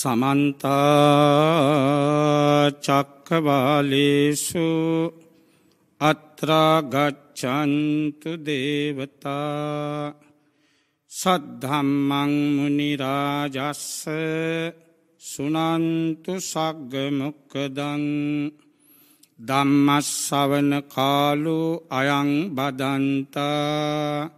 සමන්තාචක්කවාලේසු අත්‍රාගච්චන්තු දේවතා සද්ධම්මං මුනිරාජස්ස සුනන්තු සග්ගමොක්කදන් දම්මස් සවන කාලු අයං බදන්තා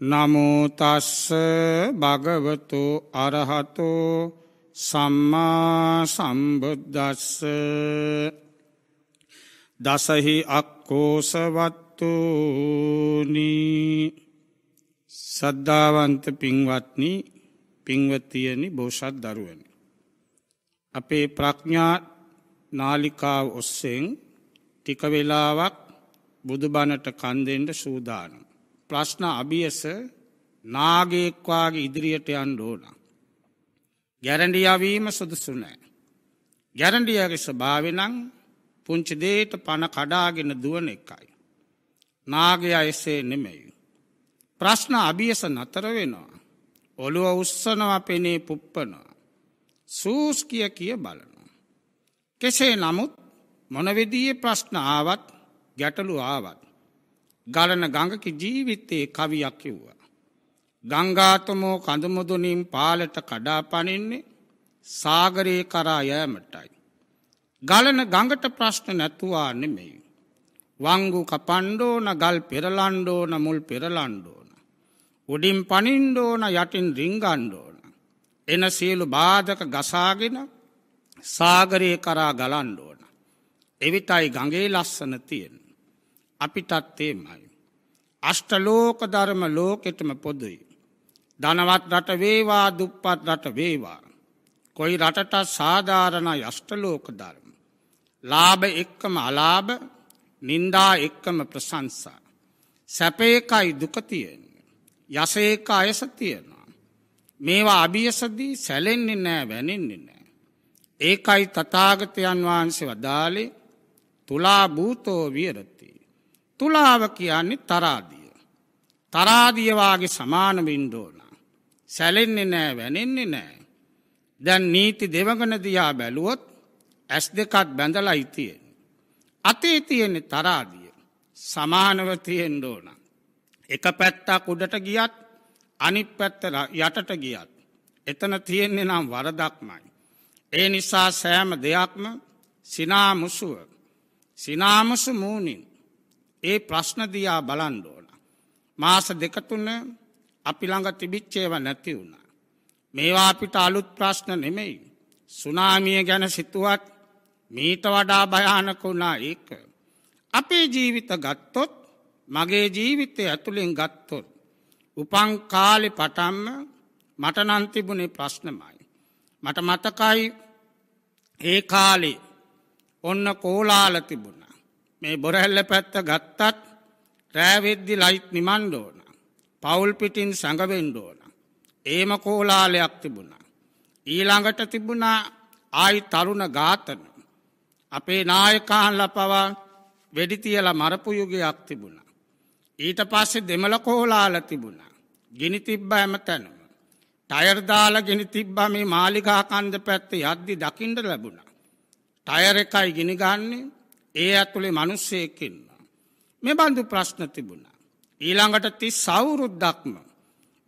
නමුතස්ස භගවතු අරහතෝ සම්මා සම්බුද්දස්ස දසහි අක්කෝසවත්තුනී සද්ධාවන්ත පින්වත්නි පින්වතියනි බෝෂත් දරුවනි. අපේ ප්‍රඥා නාලිකාව ඔස්සෙන් ටික වෙලාවක් බුදුබණට කන්දෙන්ට සූදානම්. ප්‍රශ්න අභියස නාගයෙක්වාගේ ඉදිරියට යන්න ඕන. ගැරඩියාවීම සුදුසු නෑ. ගැරඩියගේ ස්භාවනං පුංචි දේට පණ කඩාගෙන දුවන එකයි. නාගයා එසේ නෙමෙයි. ප්‍රශ්න අභියස නතර වෙනවා. ඔළුව උස්සනවා පෙනේ පුප්පනවා. සූස් කිය කිය බලනවා. කෙසේ නමුත් මොනවෙදීයේ ප්‍රශ්න ආවත් ගැටලු ආවත්. ගලන ගඟක ජීවිතයේ කවියක් කිව්වා. ගංගාතමෝ කඳමුදුනින් පාලට කඩා පනින්නේ සාගරයේ කරා යෑමටයි. ගලන ගඟට ප්‍රශ්න නැතුවා නෙමෙයි. වංගු කපණ්ඩෝන ගල් පෙරලණ්ඩෝන මුල් පෙරලණ්ඩෝන. උඩින් පනින්ඩෝන යටින් රිංගණ්ඩෝන. එන සියලු බාධක ගසාගෙන සාගරයේ කරා ගලන්ඩෝන. එවිටයි ගඟේ ලස්සන තියෙන්. අපිටත්තේමයි. අෂ්ටලෝක ධර්ම ලෝකෙටම පොදුයි. ධනවත් රට වේවා දුප්පත් රට වේවා. කොයි රටට සාධාරණ යෂ්ටලෝක ධර්ම. ලාභ එක්කම අලාභ නින්දා එක්කම ප්‍රසංසා. සැපේකයි දුකතියෙන්නේ. යසේක අයස තියෙනවා. මේවා අභියසදී සැලෙන්නේ නෑ වැනින්නේ නෑ. ඒකයි තතාගතයන් වහන්සේ වදාලේ තුලා භූතෝ වියරති. තුලාව කියන්නේ තරාදිය. තරාදියවාගේ සමාන වින්ඩෝන. සැලෙන්නේ නෑ වැනෙන්නේ නෑ. දැන් නීති දෙවගන දයා බැලුවොත් ඇස් දෙකත් බැඳලා හිතියෙන්. අතේ තියෙන්නේ තරාදිය සමානව තියෙන් ඕන. එක පැත්තා කුඩට ගියත් අනිත් පැත්තල යටට ගියත්. එතන තියෙන්නේ නම් වරදක්මයි. ඒ නිසා සෑම දෙයක්ම සිනාමුසුව. සිනාමුසු මූනින් ඒ ප්‍රශ්න දියා බලන්න ඕන. මාස දෙක තුන අපි ළඟ තිබිච්ච ඒවා නැති වුණා. මේවා අපිට අලුත් ප්‍රශ්න නෙමෙයි. සුනාමිය ගැන සිතුවත් මීට වඩා භයානක වුණා ඒක. අපේ ජීවිත ගත්තොත් මගේ ජීවිතය ඇතුළෙන් ගත්තොත් උපන් කාලේ පටන්ම මට නම් තිබුණේ ප්‍රශ්නමයි. මට මතකයි ඒ කාලේ ඔන්න කෝලාල තිබුණ මේ බොරැල්ල පැත්ත ගත්තත් රෑවෙද්දි ලයිට් නිමන්ඩ ඕන. පවුල් පිටින් සඟවෙන්ඩ ඕන. ඒම කෝලාලයක් තිබුණා. ඊළඟට තිබුණා ආයි තරුණ ඝාතන. අපේ නායකාහන්ල පවා වෙඩිතියල මරපු යුගයක් තිබුණා. ඊට පස්සේ දෙමළ කෝලාල තිබුණා. ගිනි තිබ්බ ඇමතැනුම. ටයර්දාල ගෙන තිබ්බ මේ මාලිකාකන්ද පැත්ත යද්දි දකිින්ට ලැබුණ. ටයර එකයි ගිනිගන්නේ ඒ ඇතුළේ මනුස්සයෙක් ඉන්නවා. මේ බඳු ප්‍රශ්න තිබුණා. ඊළඟට තිස් සවුරුද්දක්ම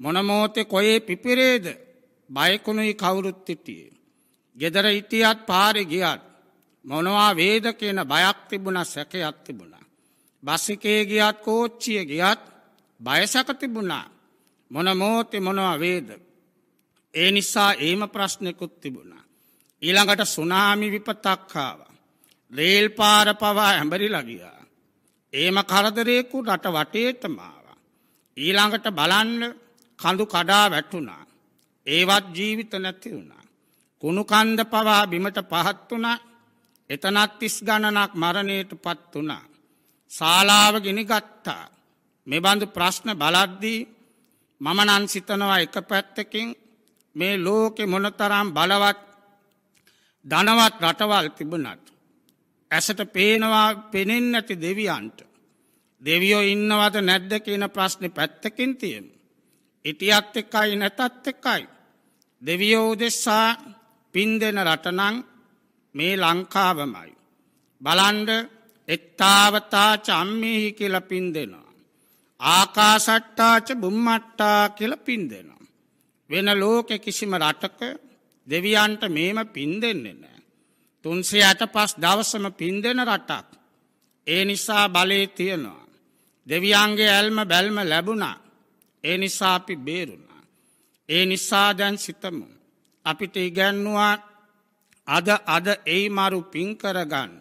මොනමෝතේ කොයේ පිපිරේද බයකුණුයි කවුරුත් හිටියේ. ගෙදර හිටියත් පාරේ ගියත් මොනවා වේද කියන බයක් තිබුණා සැකයක් තිබුණා. බස්සිකේ ගියත් කෝච්චිය ගියත් බයසක තිබුණා. මොනමෝතේ මොනවා වේද. ඒ නිසා ඒම ප්‍රශ්නකුත් තිබුණා. ඊළඟට සුනාමි විපතක්කාව. ලේල් පාර පවා ඇඹරිලා ගියා. ඒම කරදරයෙකු රට වටේතමාව. ඊළඟට බලන්න කඳු කඩා වැටුණා. ඒවත් ජීවිත නැති වුණා. කුණු කන්ද පවා බිමට පහත් වුණා එතනත් තිස් ගණනක් මරණයට පත් වුණා. ශාලාව ගෙනගත්තා. මෙබඳු ප්‍රශ්න බලද්දී මමනන් සිතනවා එක පැත්තකින් මේ ලෝකෙ මොනතරම් බලවත් දනවත් රටවල් තිබනට. ඇසට පේනවා පෙනෙන් නැති දෙවියන්ට. දෙවියෝ ඉන්නවද නැද්ද කියන ප්‍රශ්නි පැත්තකින් තියෙන්. ඉටියත් එකයි නැතත් එකයි. දෙවියෝ දෙෙස්සා පින් දෙන රටනං මේ ලංකාවමයි. බලන්ඩ එත්තාවතා චම්මිහි කියල පින් දෙෙනවා. ආකාසට්ටාච බුම්මට්ටා කියල පින් දෙෙනවා. වෙන ලෝකෙ කිසිම රටක දෙවියන්ට මේම පින් දෙන්නේ නෑ. තුන්සේ ඇට පස් දවසම පින්දෙන රටක්. ඒ නිසා බලේ තියෙනවා. දෙවියන්ගේ ඇල්ම බැල්ම ලැබුණා. ඒ නිසා අපි බේරුණා. ඒ නිසා දැන් සිතමු. අපිට ඉගැන්නවා අද අද එයි මරු පින්කරගන්න.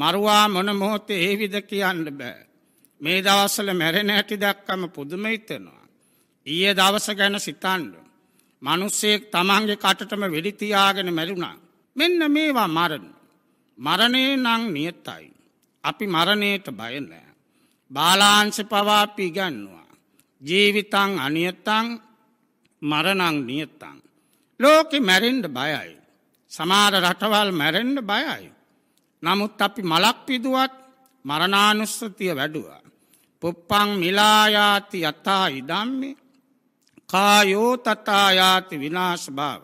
මරුවා මොනමොහොතේ ඒවිද කියන්න බෑ. මේ දවස්සල මැරෙන ඇටි දැක්කම පුදුම හිතෙනවා. ඊය දවස ගැන සිතන්ඩ. මනුස්සෙක් තමන්ගේ කටටම වෙඩිතියාගෙන මැරුණා. මෙන්න මේවා මරණ. මරණය නං නියතයි. අපි මරණයට බයනෑ. බාලාංශ පවාපි ගන්නවා. ජීවිතං අනියතං මරණං නියතං. ලෝකෙ මැරෙන්ඩ බයයි. සමාර රටවල් මැරෙන්ඩ බයයි. නමුත් අපි මලක් පිදුවත් මරණානුස්සතිය වැඩුවා. පුප්පං මිලායාති යතා ඉදම්මි කායෝ තතායාති විනාශභාව.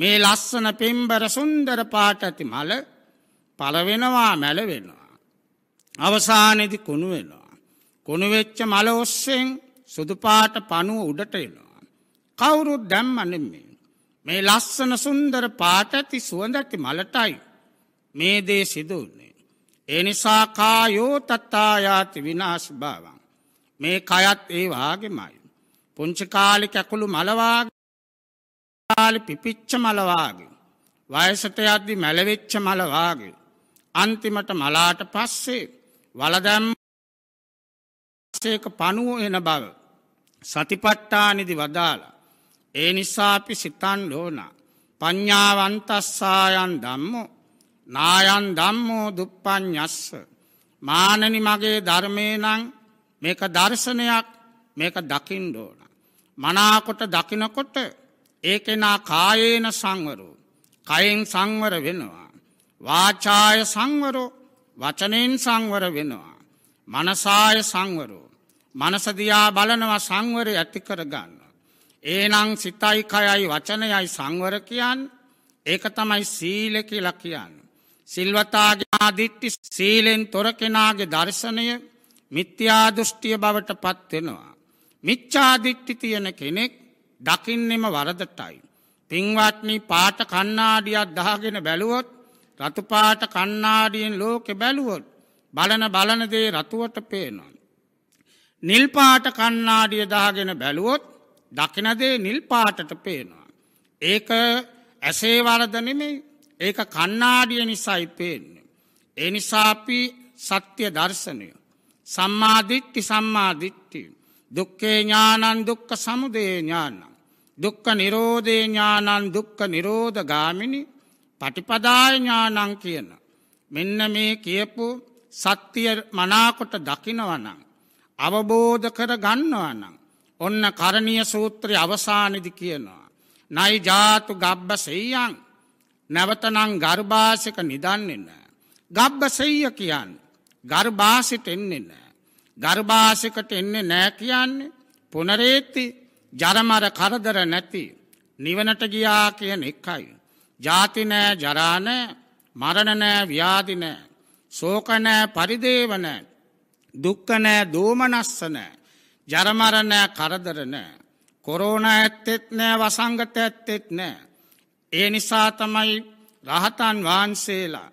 මේ ලස්සන පෙම්බර සුන්දර පාට ඇති මල පලවෙනවා මැලවෙනවා. අවසානෙදි කුණු වෙනවා. කුණුවෙච්ච මල ඔස්සෙන් සුදුපාට පනුව උඩට එනවා. කවුරුත් දැම් අනෙමේ. මේ ලස්සන සුන්දර පාට ඇති සුවඳ ඇති මලටයි මේ දේ සිදුවන්නේ. එනිසා කායෝ තත්තායාති විනාශ භාවන්. මේ කයත් ඒවාගේමයි. පුංචිකාලි කැකුළු මලවාග කාලි පිපිච්ච මලවාගේ. වයසට යද්දි මැලවෙච්ච මලවාගේ. අන්තිමට මලාට පස්සේ වලදැම් සේක පනුව එන බව. සතිපට්ටානිදි වදාලා. ඒ නිසා අපි සිතන් ලෝන ප්ඥාවන්තස්සායන් දම්මෝ නායන් දම්මෝ දුප්පං්ඥස්ස. මානනි මගේ ධර්මය නං මේක දර්ශනයක් මේක දකිින් ඩෝන. මනාකොට දකිනකොට ඒ කෙනා කායේන සංවරු කයින් සංවර වෙනවා. වාචාය සංවරෝ වචනයෙන් සංවර වෙනවා. මනසාය සංවරු. මනසදයා බලනවා සංවර ඇති කරගන්න. ඒනං සිතයි කයයි වචනයයි සංවර කියන් ඒක තමයි සීල කියලා කියන්න. සිල්වතාගේ ආදිට්ටි සීලෙන් තොර කෙනාගේ දර්ශනය මිත්‍යාදෘෂ්ටිය බවට පත්වෙනවා. මිච්චාදිට්ටි තියෙන කෙනෙක් දකින්නෙම වරදටයි. පින්වත්නි පාට කන්නාඩියත් දහගෙන බැලුවොත් රතුපාට කන්නාඩියෙන් ලෝකෙ බැලුවොත් බලන බලනදේ රතුවට පේනවා. නිල්පාට කන්නාඩිය දාගෙන බැලුවොත් දකිනදේ නිල්පාටට පේනවා. ඒක ඇසේ වරදනෙමේ ඒක කන්නාඩිය නිසයි පේන්නේ. ඒ නිසාපි සත්‍ය දර්ශනය. සම්මාධිට්ටි සම්මාධිට්ටි. දුක්කේ ඥානන් දුක්ක සමුදේ ඥානම්. දුක්ක නිරෝධය ඥානන් දුක්ක නිරෝධ ගාමිණි පටිපදායඥානං කියන. මෙන්න මේ කියපු සත්‍යය මනාකොට දකිනවනං. අවබෝධ කර ගන්නවනං. ඔන්න කරණිය සූත්‍රය අවසානිදි කියනවා. නයි ජාතු ගබ්බ සෙයන් නැවතනං ගර්භාසික නිදන්නන්න. ගබ්බ සෙය කියන්න. ගර්භාසිට එන්නේ නෑ. ගර්භාසිකට එන්නේ නෑ කියන්නේ පුනරේති ජරමර කරදර නැති නිවනට ගියා කියන එක්කයි. ජාතිනෑ ජරානෑ මරණනෑ ව්‍යාදිනෑ. සෝකනෑ පරිදේවනෑ දුක්කනෑ දෝමනස්සනෑ ජරමරණෑ කරදරනෑ. කොරෝණ ඇත්තෙත් නෑ වසංගත ඇත්තෙත් නෑ. ඒ නිසා තමයි රහතන් වහන්සේලා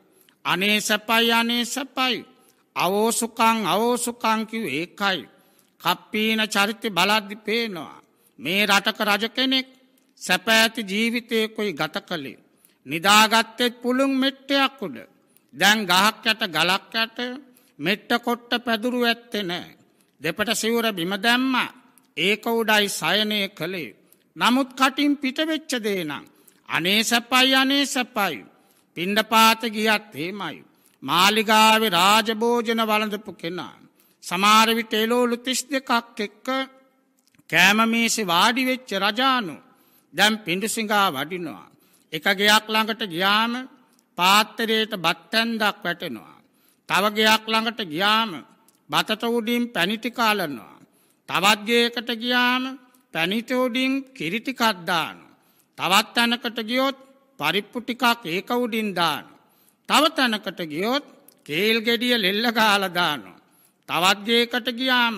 අනේ සැපයි අනේ සැපයි අවෝසුකං අවෝසුකංකිව ඒකයි. කප්පීන චරිත බලද්ධි පේනවා. මේ රටක රජ කෙනෙක් සැපෑති ජීවිතයකොයි ගත කළේ. නිදාගත්තෙත් පුළුන් මෙට්ටයක් උඩ. දැන් ගහක් ඇට ගලක් ඇට මෙට්ට කොට්ට පැදුරු ඇත්තෙන. දෙපට සිවුර බිම දැම්ම ඒක උඩයි සයනය කළේ. නමුත් කටින් පිටවෙච්චදේ නම්. අනේ සැපයි අනේ සැපයි. පිණ්ඩපාත ගියත් හේමයි. මාලිගාවේ රාජභෝජන වලඳපු කෙනා. සමාරවිට එලෝලු තිස් දෙකක් එක්ක කෑමමේසි වාඩිවෙච්ච රජානු දැම් පිඩුසිඟා වඩිනවා. එක ගයක් ළඟට ගියාම පාත්තරයට බත්තැන්දක් වැටෙනවා. තවගයක් ළඟට ගියාම බතට උඩින් පැණිටිකාලනවා. තවත්ගේකට ගියාම පැණිතෝඩින් කිරිටිකත්දානු. තවත් තැනකට ගියොත් පරිප්පු ටිකක් ඒක උඩින් දානු. තව තැනකට ගියොත් කේල් ගෙඩිය ලෙල්ල ගාලදානු. තවත්ගේකට ගියාම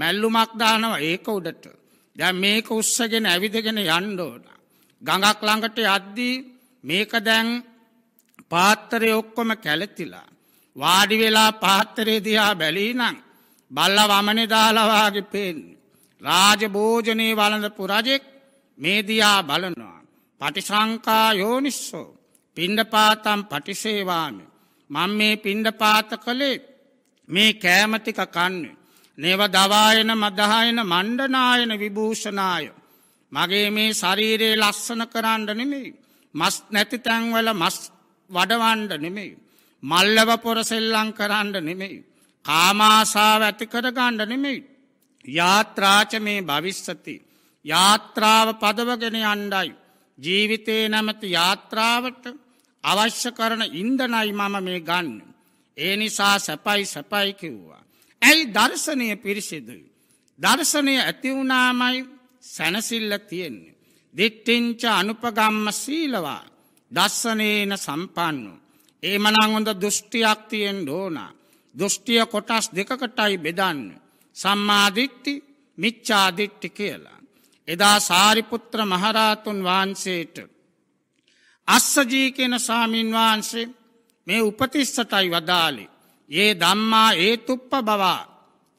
මැල්ලුමක් දානවා ඒක උඩට. දැන් මේක උස්සගෙන ඇවිදගෙන යන්න ඕන. ගඟක් ළඟට යද්දී මේක දැන් පාත්‍රය ඔක්කොම කැලතිලා. වාඩි වෙලා පාත්‍රයේ දිහා බැලී නම් බල්ල වමනේ දාලා වාගේ පේන්නේ. රාජභෝජනේ වළඳපු රජෙක් මේ දිහා බලනවා. පටිසංකා යෝනිස්සෝ පිණ්ඩපාතම් පටිසේවාමි. මම මේ පිණ්ඩපාත කළේ මේ කෑම ටික කන්නේ නේව දවායන මදහායන මණ්ඩනායන විභූෂණාය. මගේ මේ ශරීරයේ ලස්සන කරන්න නෙමෙයි. මස් නැති තැන්වල මස් වඩවන්ඩ නෙමෙයි. මල්ලව පොරසෙල්ලං කරන්න නෙමෙයි. කාමාසා ඇතිකර ගණ්ඩ නෙමෙයි. යාත්‍රාච මේ භවිස්සති. යාත්‍රාව පදවගෙන අණ්ඩයි. ජීවිතයේ නැමති යාත්‍රාවට අවශ්‍ය කරන ඉන්දනයි මම මේ ගන්න. ඒ නිසා සැපයි සැපයි කිව්වා. ඇයි දර්ශනය පිරිසිදුයි. දර්ශනය ඇතිවුණාමයි සැනසිල්ල තියෙන්නේ. දිට්ටිංච අනුපගම්ම සීලවා දස්සනේන සම්පන්නු. ඒ මනංහොඳ දෘෂ්ටියක් තියෙන් ඕනා. දෘෂ්ටිය කොටස් දෙකකටයි බෙදන්න. සම්මාධිට්ටි මිච්චාදිට්ටි කියලා. එදා සාරිපුත්‍ර මහරාතුන් වහන්සේට. අස්සජී කෙන සාමීන් වහන්සේ මේ උපතිස්සටයි වදාලේ. ඒ දම්මා ඒතුප්ප බවා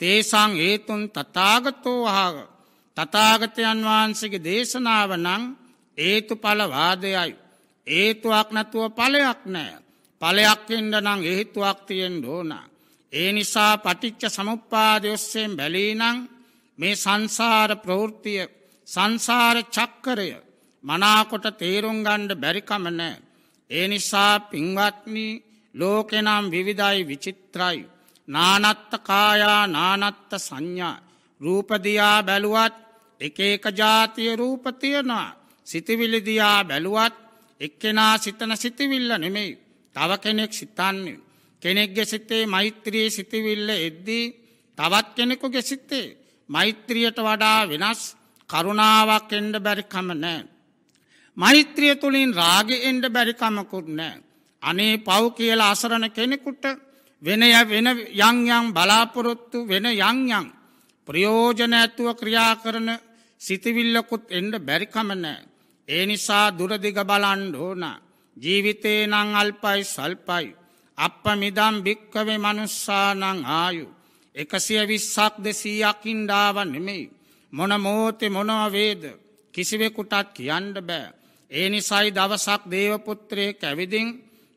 තේසං ඒතුන් තතාගතෝ වහාග තතාගතයන් වහන්සගේ දේශනාව නං ඒතු පලවාදයයි. ඒතුවක් නැතුව පලයක් නෑ. පලයක්ෙන්ට නං ඒතුවක් තියෙන් ඕන. ඒ නිසා පටිච්ච සමුපාදයොස්සයෙන් බැලීනං මේ සංසාර ප්‍රවෘතිය සංසාර චක්කරය මනාකොට තේරුම් ගණ්ඩ බැරිකමනෑ. ඒ නිසා පින්වත්නී ලෝකෙනම් විවිධයි විචිත්‍රයි. නානත්ත කායා නානත්ත සංඥා. රූපදියා බැලුවත් එක එක ජාතිය රූපතියනවා. සිතිවිලිදියා බැලුවත් එක්කෙනා සිතන සිතිවිල්ල නෙමෙයි. තව කෙනෙක් සිතන්නේ. කෙනෙක්ගෙ සිතේ මෛත්‍රී සිතිවිල්ල එද්දී තවත් කෙනෙකුගෙ සිතේ මෛත්‍රියට වඩා වෙනස් කරුණාවක් එන්ඩ බැරිකම නෑ. මෛත්‍රිය තුළින් රාග එන්ඩ බැරිකමකුත් නෑ. අනේ පව් කියලා අසරණ කෙනෙකුට වෙනය වෙන යංයං බලාපොරොත්තු වෙන යංයං ප්‍රයෝජන ඇතුව ක්‍රියා කරන සිතිවිල්ලකුත් එන්ඩ බැරිකමනෑ. ඒ නිසා දුරදිග බලන්ඩ ඕන. ජීවිතේ නං අල්පයි සල්පයි. අප මිදම් භික්කවේ මනුස්සානං ආයු. එකසිය විස්සක් දෙසීයකින් ඩාව නෙමෙයි. මොන මෝතෙ මොනවවේද කිසිවෙකුටත් කියන්න බෑ. ඒ නිසයි දවසක් දේවපුත්‍රය කැවිදිින්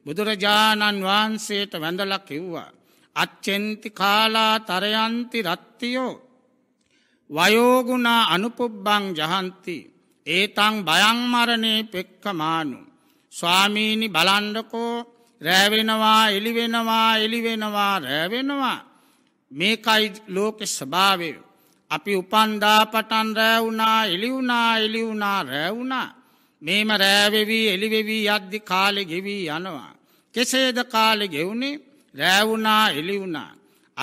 බුදුරජාණන් වහන්සේට වැඳල කිව්වා. අච්චෙන්ති කාලා තරයන්ති රත්තියෝ. වයෝගුණා අනුපුබ්බං ජහන්ති. ඒතං බයංමරණේ පෙක්කමානු. ස්වාමීණි බලන්ඩකෝ රෑවෙනවා එළිවෙනවා එළිවෙනවා රෑවෙනවා. මේකයි ලෝකෙ ස්භාවය. අපි උපන්දා පටන් රෑවුනා එලිවුනා එලිවුනා රෑවුනා මේම රෑවෙවී එළිවෙවී අද්දි කාලෙ ගෙවී යනවා. කෙසේද කාලෙ ගෙවුණේ රෑවුනා එලිවුනා.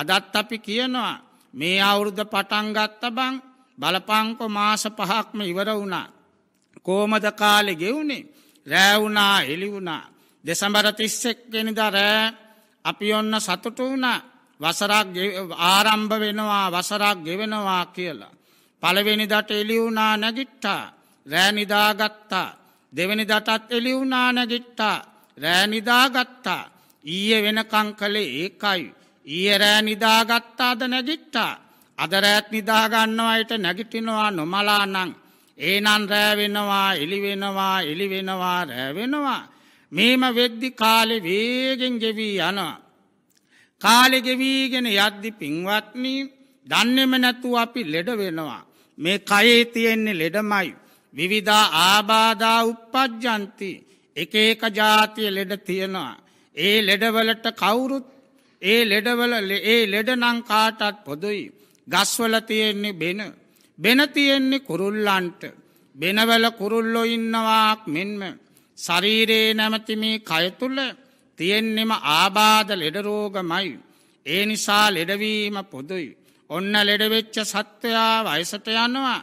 අදත් අපි කියනවා මේ අවුරුද්ධ පටන්ගත්ත බං බලපංකො මාස පහක්ම ඉවර වුණා. කෝමද කාලෙ ගෙවුණේ රෑවුනා එලිවුනා. දෙසඹර තිස්සෙක්ගෙනදා රෑ අපි ඔන්න සතුට වුණා වසරක් ආරම්භ වෙනවා වසරක් ගෙවෙනවා කියලා. පළවෙනි දට එලිවුනා නැගිට්ටා රෑනිදාගත්තා දෙවැනි දටත් එලිවුනා නැගිට්ටා රෑනිදාගත්තා. ඊය වෙනකං කළේ ඒකයි. ඊය රෑනිදාගත්තාද නැගිට්ටා. අදරෑත් නිදාගන්නවායට නැගිටිනවා නොමලානං. ඒනන් රෑවෙනවා එළිවෙනවා එළිවෙනවා රෑවෙනවා. මේම වෙද්දි කාලෙ වේගෙන් ගෙවී යනවා. කාලෙගෙවීගෙන යද්දි පින්වත්නී දන්නෙම නැතුව අපි ලෙඩ වෙනවා. මේ කයේ තියෙන්නේ ලෙඩමයි. විවිධා ආබාධා උප්පජ්ජන්ති. එක ඒක ජාතිය ලෙඩ තියෙනවා. ඒ ලෙඩවලට කවුරුත් ඒ ලෙඩවල ඒ ලෙඩනං කාටත් පොදුයි. ගස්වල තියෙන්නේ බෙන. බෙන තියෙන්නේ කුරුල්ලන්ට. බෙනවල කුරුල්ලො ඉන්නවාක් මෙන්ම. ශරීරයේ නැමතිමේ කයතුල තියෙන්නෙම ආබාධ ලෙඩරෝගමයි. ඒ නිසා ලෙඩවීම පොදුයි. ඔන්න ලෙඩවෙච්ච සත්වයා වයසට යනවා.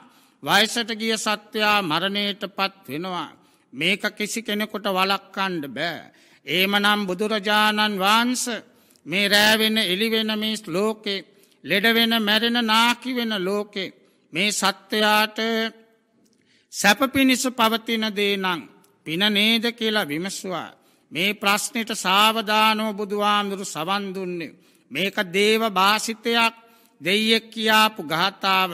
වයසට ගිය සත්වයා මරණයට පත් වෙනවා. මේක කිසි කෙනෙකුට වලක්කණ්ඩ බෑ. ඒමනම් බුදුරජාණන් වහන්ස මේ රෑවෙන එලිවෙන මිස් ලෝකේ ලෙඩවෙන මැරෙන නාකි වෙන ලෝකේ මේ සත්‍යයාට සැප පිණිස පවතින දේනං පින නේද කියලා විමස්වා. මේ ප්‍රශ්නයට සාවධානෝ බුදුහාමුදුරු සවන්දුන්නේ. මේක දේව භාසිතයක් දෙයෙක් කියාපු ගාථාව.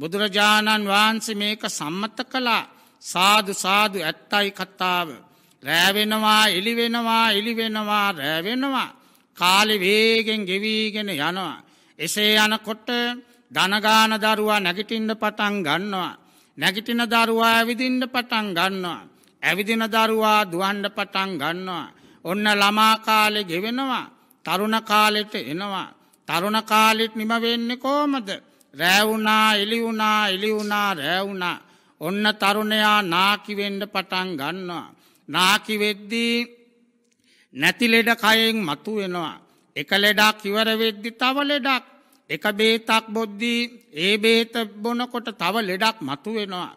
බුදුරජාණන් වහන්සේ මේක සම්මත කලා සාදු සාදු ඇත්තයි කත්තාව. රෑවෙනවා එළිවෙනවා එළිවෙනවා රෑවෙනවා. කාලි වේගෙන් ගෙවීගෙන යනවා. එසේ යනකොට ධනගාන දරුවා නැගිටින්ට පටන් ගන්නවා. නැගිටින දරුවා ඇවිදින්ට පටන් ගන්නවා. ඇවිදින දරුවා දුවන්ඩ පටන් ගන්නවා. ඔන්න ළමාකාලෙ ගෙවෙනවා. තරුණ කාලෙට එනවා. තරුණ කාලෙත් නිමවෙන්න කෝමද. රෑවුනා එලිවුනා එලිවුනා රෑවුනා. ඔන්න තරුණයා නාකිවෙන්ඩ පටන් ගන්නවා. නාකිවෙද්දී නැතිලෙඩ කයෙන් මතු වෙනවා. එක ලෙඩක් ඉවරවෙද්දි තව ලෙඩක් එක බේතක් බොද්ධී ඒ බේත බොනකොට තව ලෙඩක් මතු වෙනවා.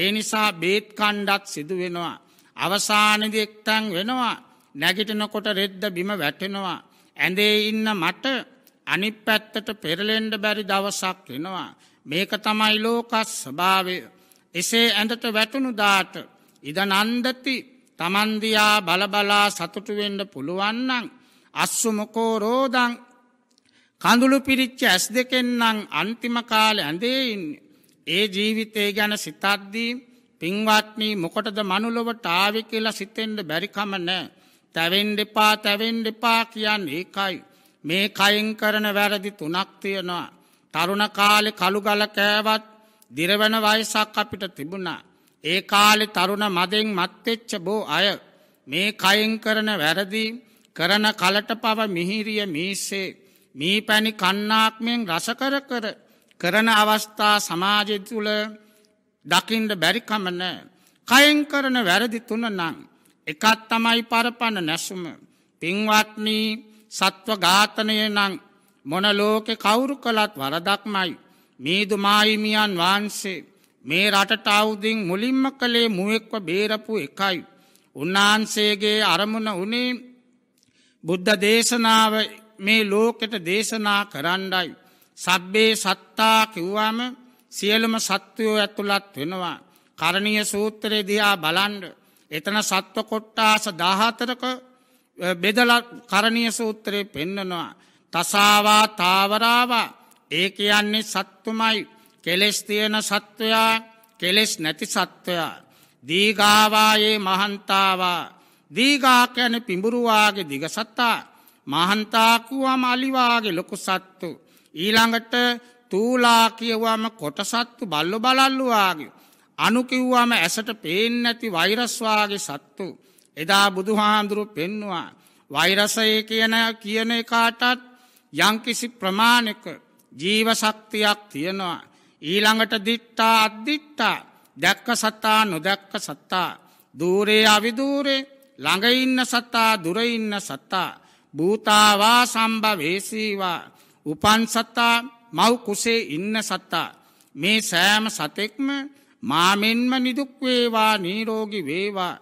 ඒ නිසා බේත් කණ්ඩත් සිදුවෙනවා. අවසානදි එක්තැන් වෙනවා නැගිටනකොට රෙද්ද බිම වැටෙනවා. ඇඳේ ඉන්න මට අනිත් පැත්තට පෙරලෙන්ඩ බැරි දවසක් වෙනවා. මේක තමයි ලෝකස් ස්භාවය. එසේ ඇඳට වැටුණු දාට ඉද නන්දති තමන්දියා බලබලා සතුටුවෙන්ඩ පුළුවන්නන් අස්සුමකෝ රෝදං කඳුළු පිරිච්ච ඇස් දෙකෙන්න්නම් අන්තිමකාල ඇඳේඉන්න. ඒ ජීවිතේ ගැන සිතද්දී පින්වත්නී මොකටද මනුලොව ටාවි කියලා සිතෙන්ට බැරිකම නෑ. තැවෙන් දෙපා තැවෙන් දෙපා කියන්න ඒකයි. මේ කයින් කරන වැරදි තුනක් තියෙනවා. තරුණ කාලෙ කළුගල කෑවත් දිරවන වයසක් අපිට තිබුණා. ඒ කාලෙ තරුණ මදෙන් මත්තෙච්ච බෝ අය මේ කයින් කරන වැරදි කරන කලට පව මිහිරිය මිස්සේ මී පැණි කන්නාක්මෙන් රසකර කර කරන අවස්ථා සමාජය තුළ දකිින්ට බැරිකමන කයින් කරන වැරදි තුන නං එකත් තමයි පරපණ නැසුම පින්වත්නී සත්ව ඝාතනය නං මොන ලෝකෙ කවුරු කළත් වරදක්මයි. මීදුමාහිමියන් වහන්සේ මේ රටට අවුදින් මුලින්ම කළේ මුවෙක්ව බේරපු එකයි. උන්වහන්සේගේ අරමුණ වනේ බුද්ධ දේශනාව මේ ලෝකෙට දේශනා කරණ්ඩයි. සබ්බේ සත්තා කිව්වාම සියලුම සත්වයෝ ඇතුළත් වෙනවා. කරණීය සූත්‍රයේ දිහා බලන්ඩ. එතන සත්ව කොට්ටාස දාහතරක බෙදල කරණීය සූත්‍රයේ පෙන්නනවා. තසාවා තාවරාවා ඒ කියන්නේ සත්තුමයි කෙලෙස්තියන සත්වයා කෙලෙස් නැති සත්වයා. දීගාවායේ මහන්තාවා දීගාකැන පිඹුරුවාගේ දිගසත්තා මහන්තාකුවම අලිවාගේ ලොකු සත්තු. ඊළඟට තූලා කියවම කොටසත්තු බල්ලො බලල්ලුවාගේ. අනුකිව්වාම ඇසට පේෙන් නැති වෛරස්වාගේ සත්තු. එදා බුදුහාන්දුරු පෙන්නවා. වෛරසය කියන කියන එකාටත් යංකිසි ප්‍රමාණක ජීවශක්තියක් තියෙනවා. ඊළඟට දිට්ටා අද්දිට්ටා දැක්ක සත්තා නොදැක්ක සත්තා. දූරේ අවිදූරේ ළඟඉන්න සත්තා දුරඉන්න සත්තා. භූතාවා සම්භවේසීවා උපන් සත්තා මව් කුසේ ඉන්න සත්තා. මේ සෑම සතෙක්ම මාමෙන්ම නිදුක්වේවා නීරෝගි වේවා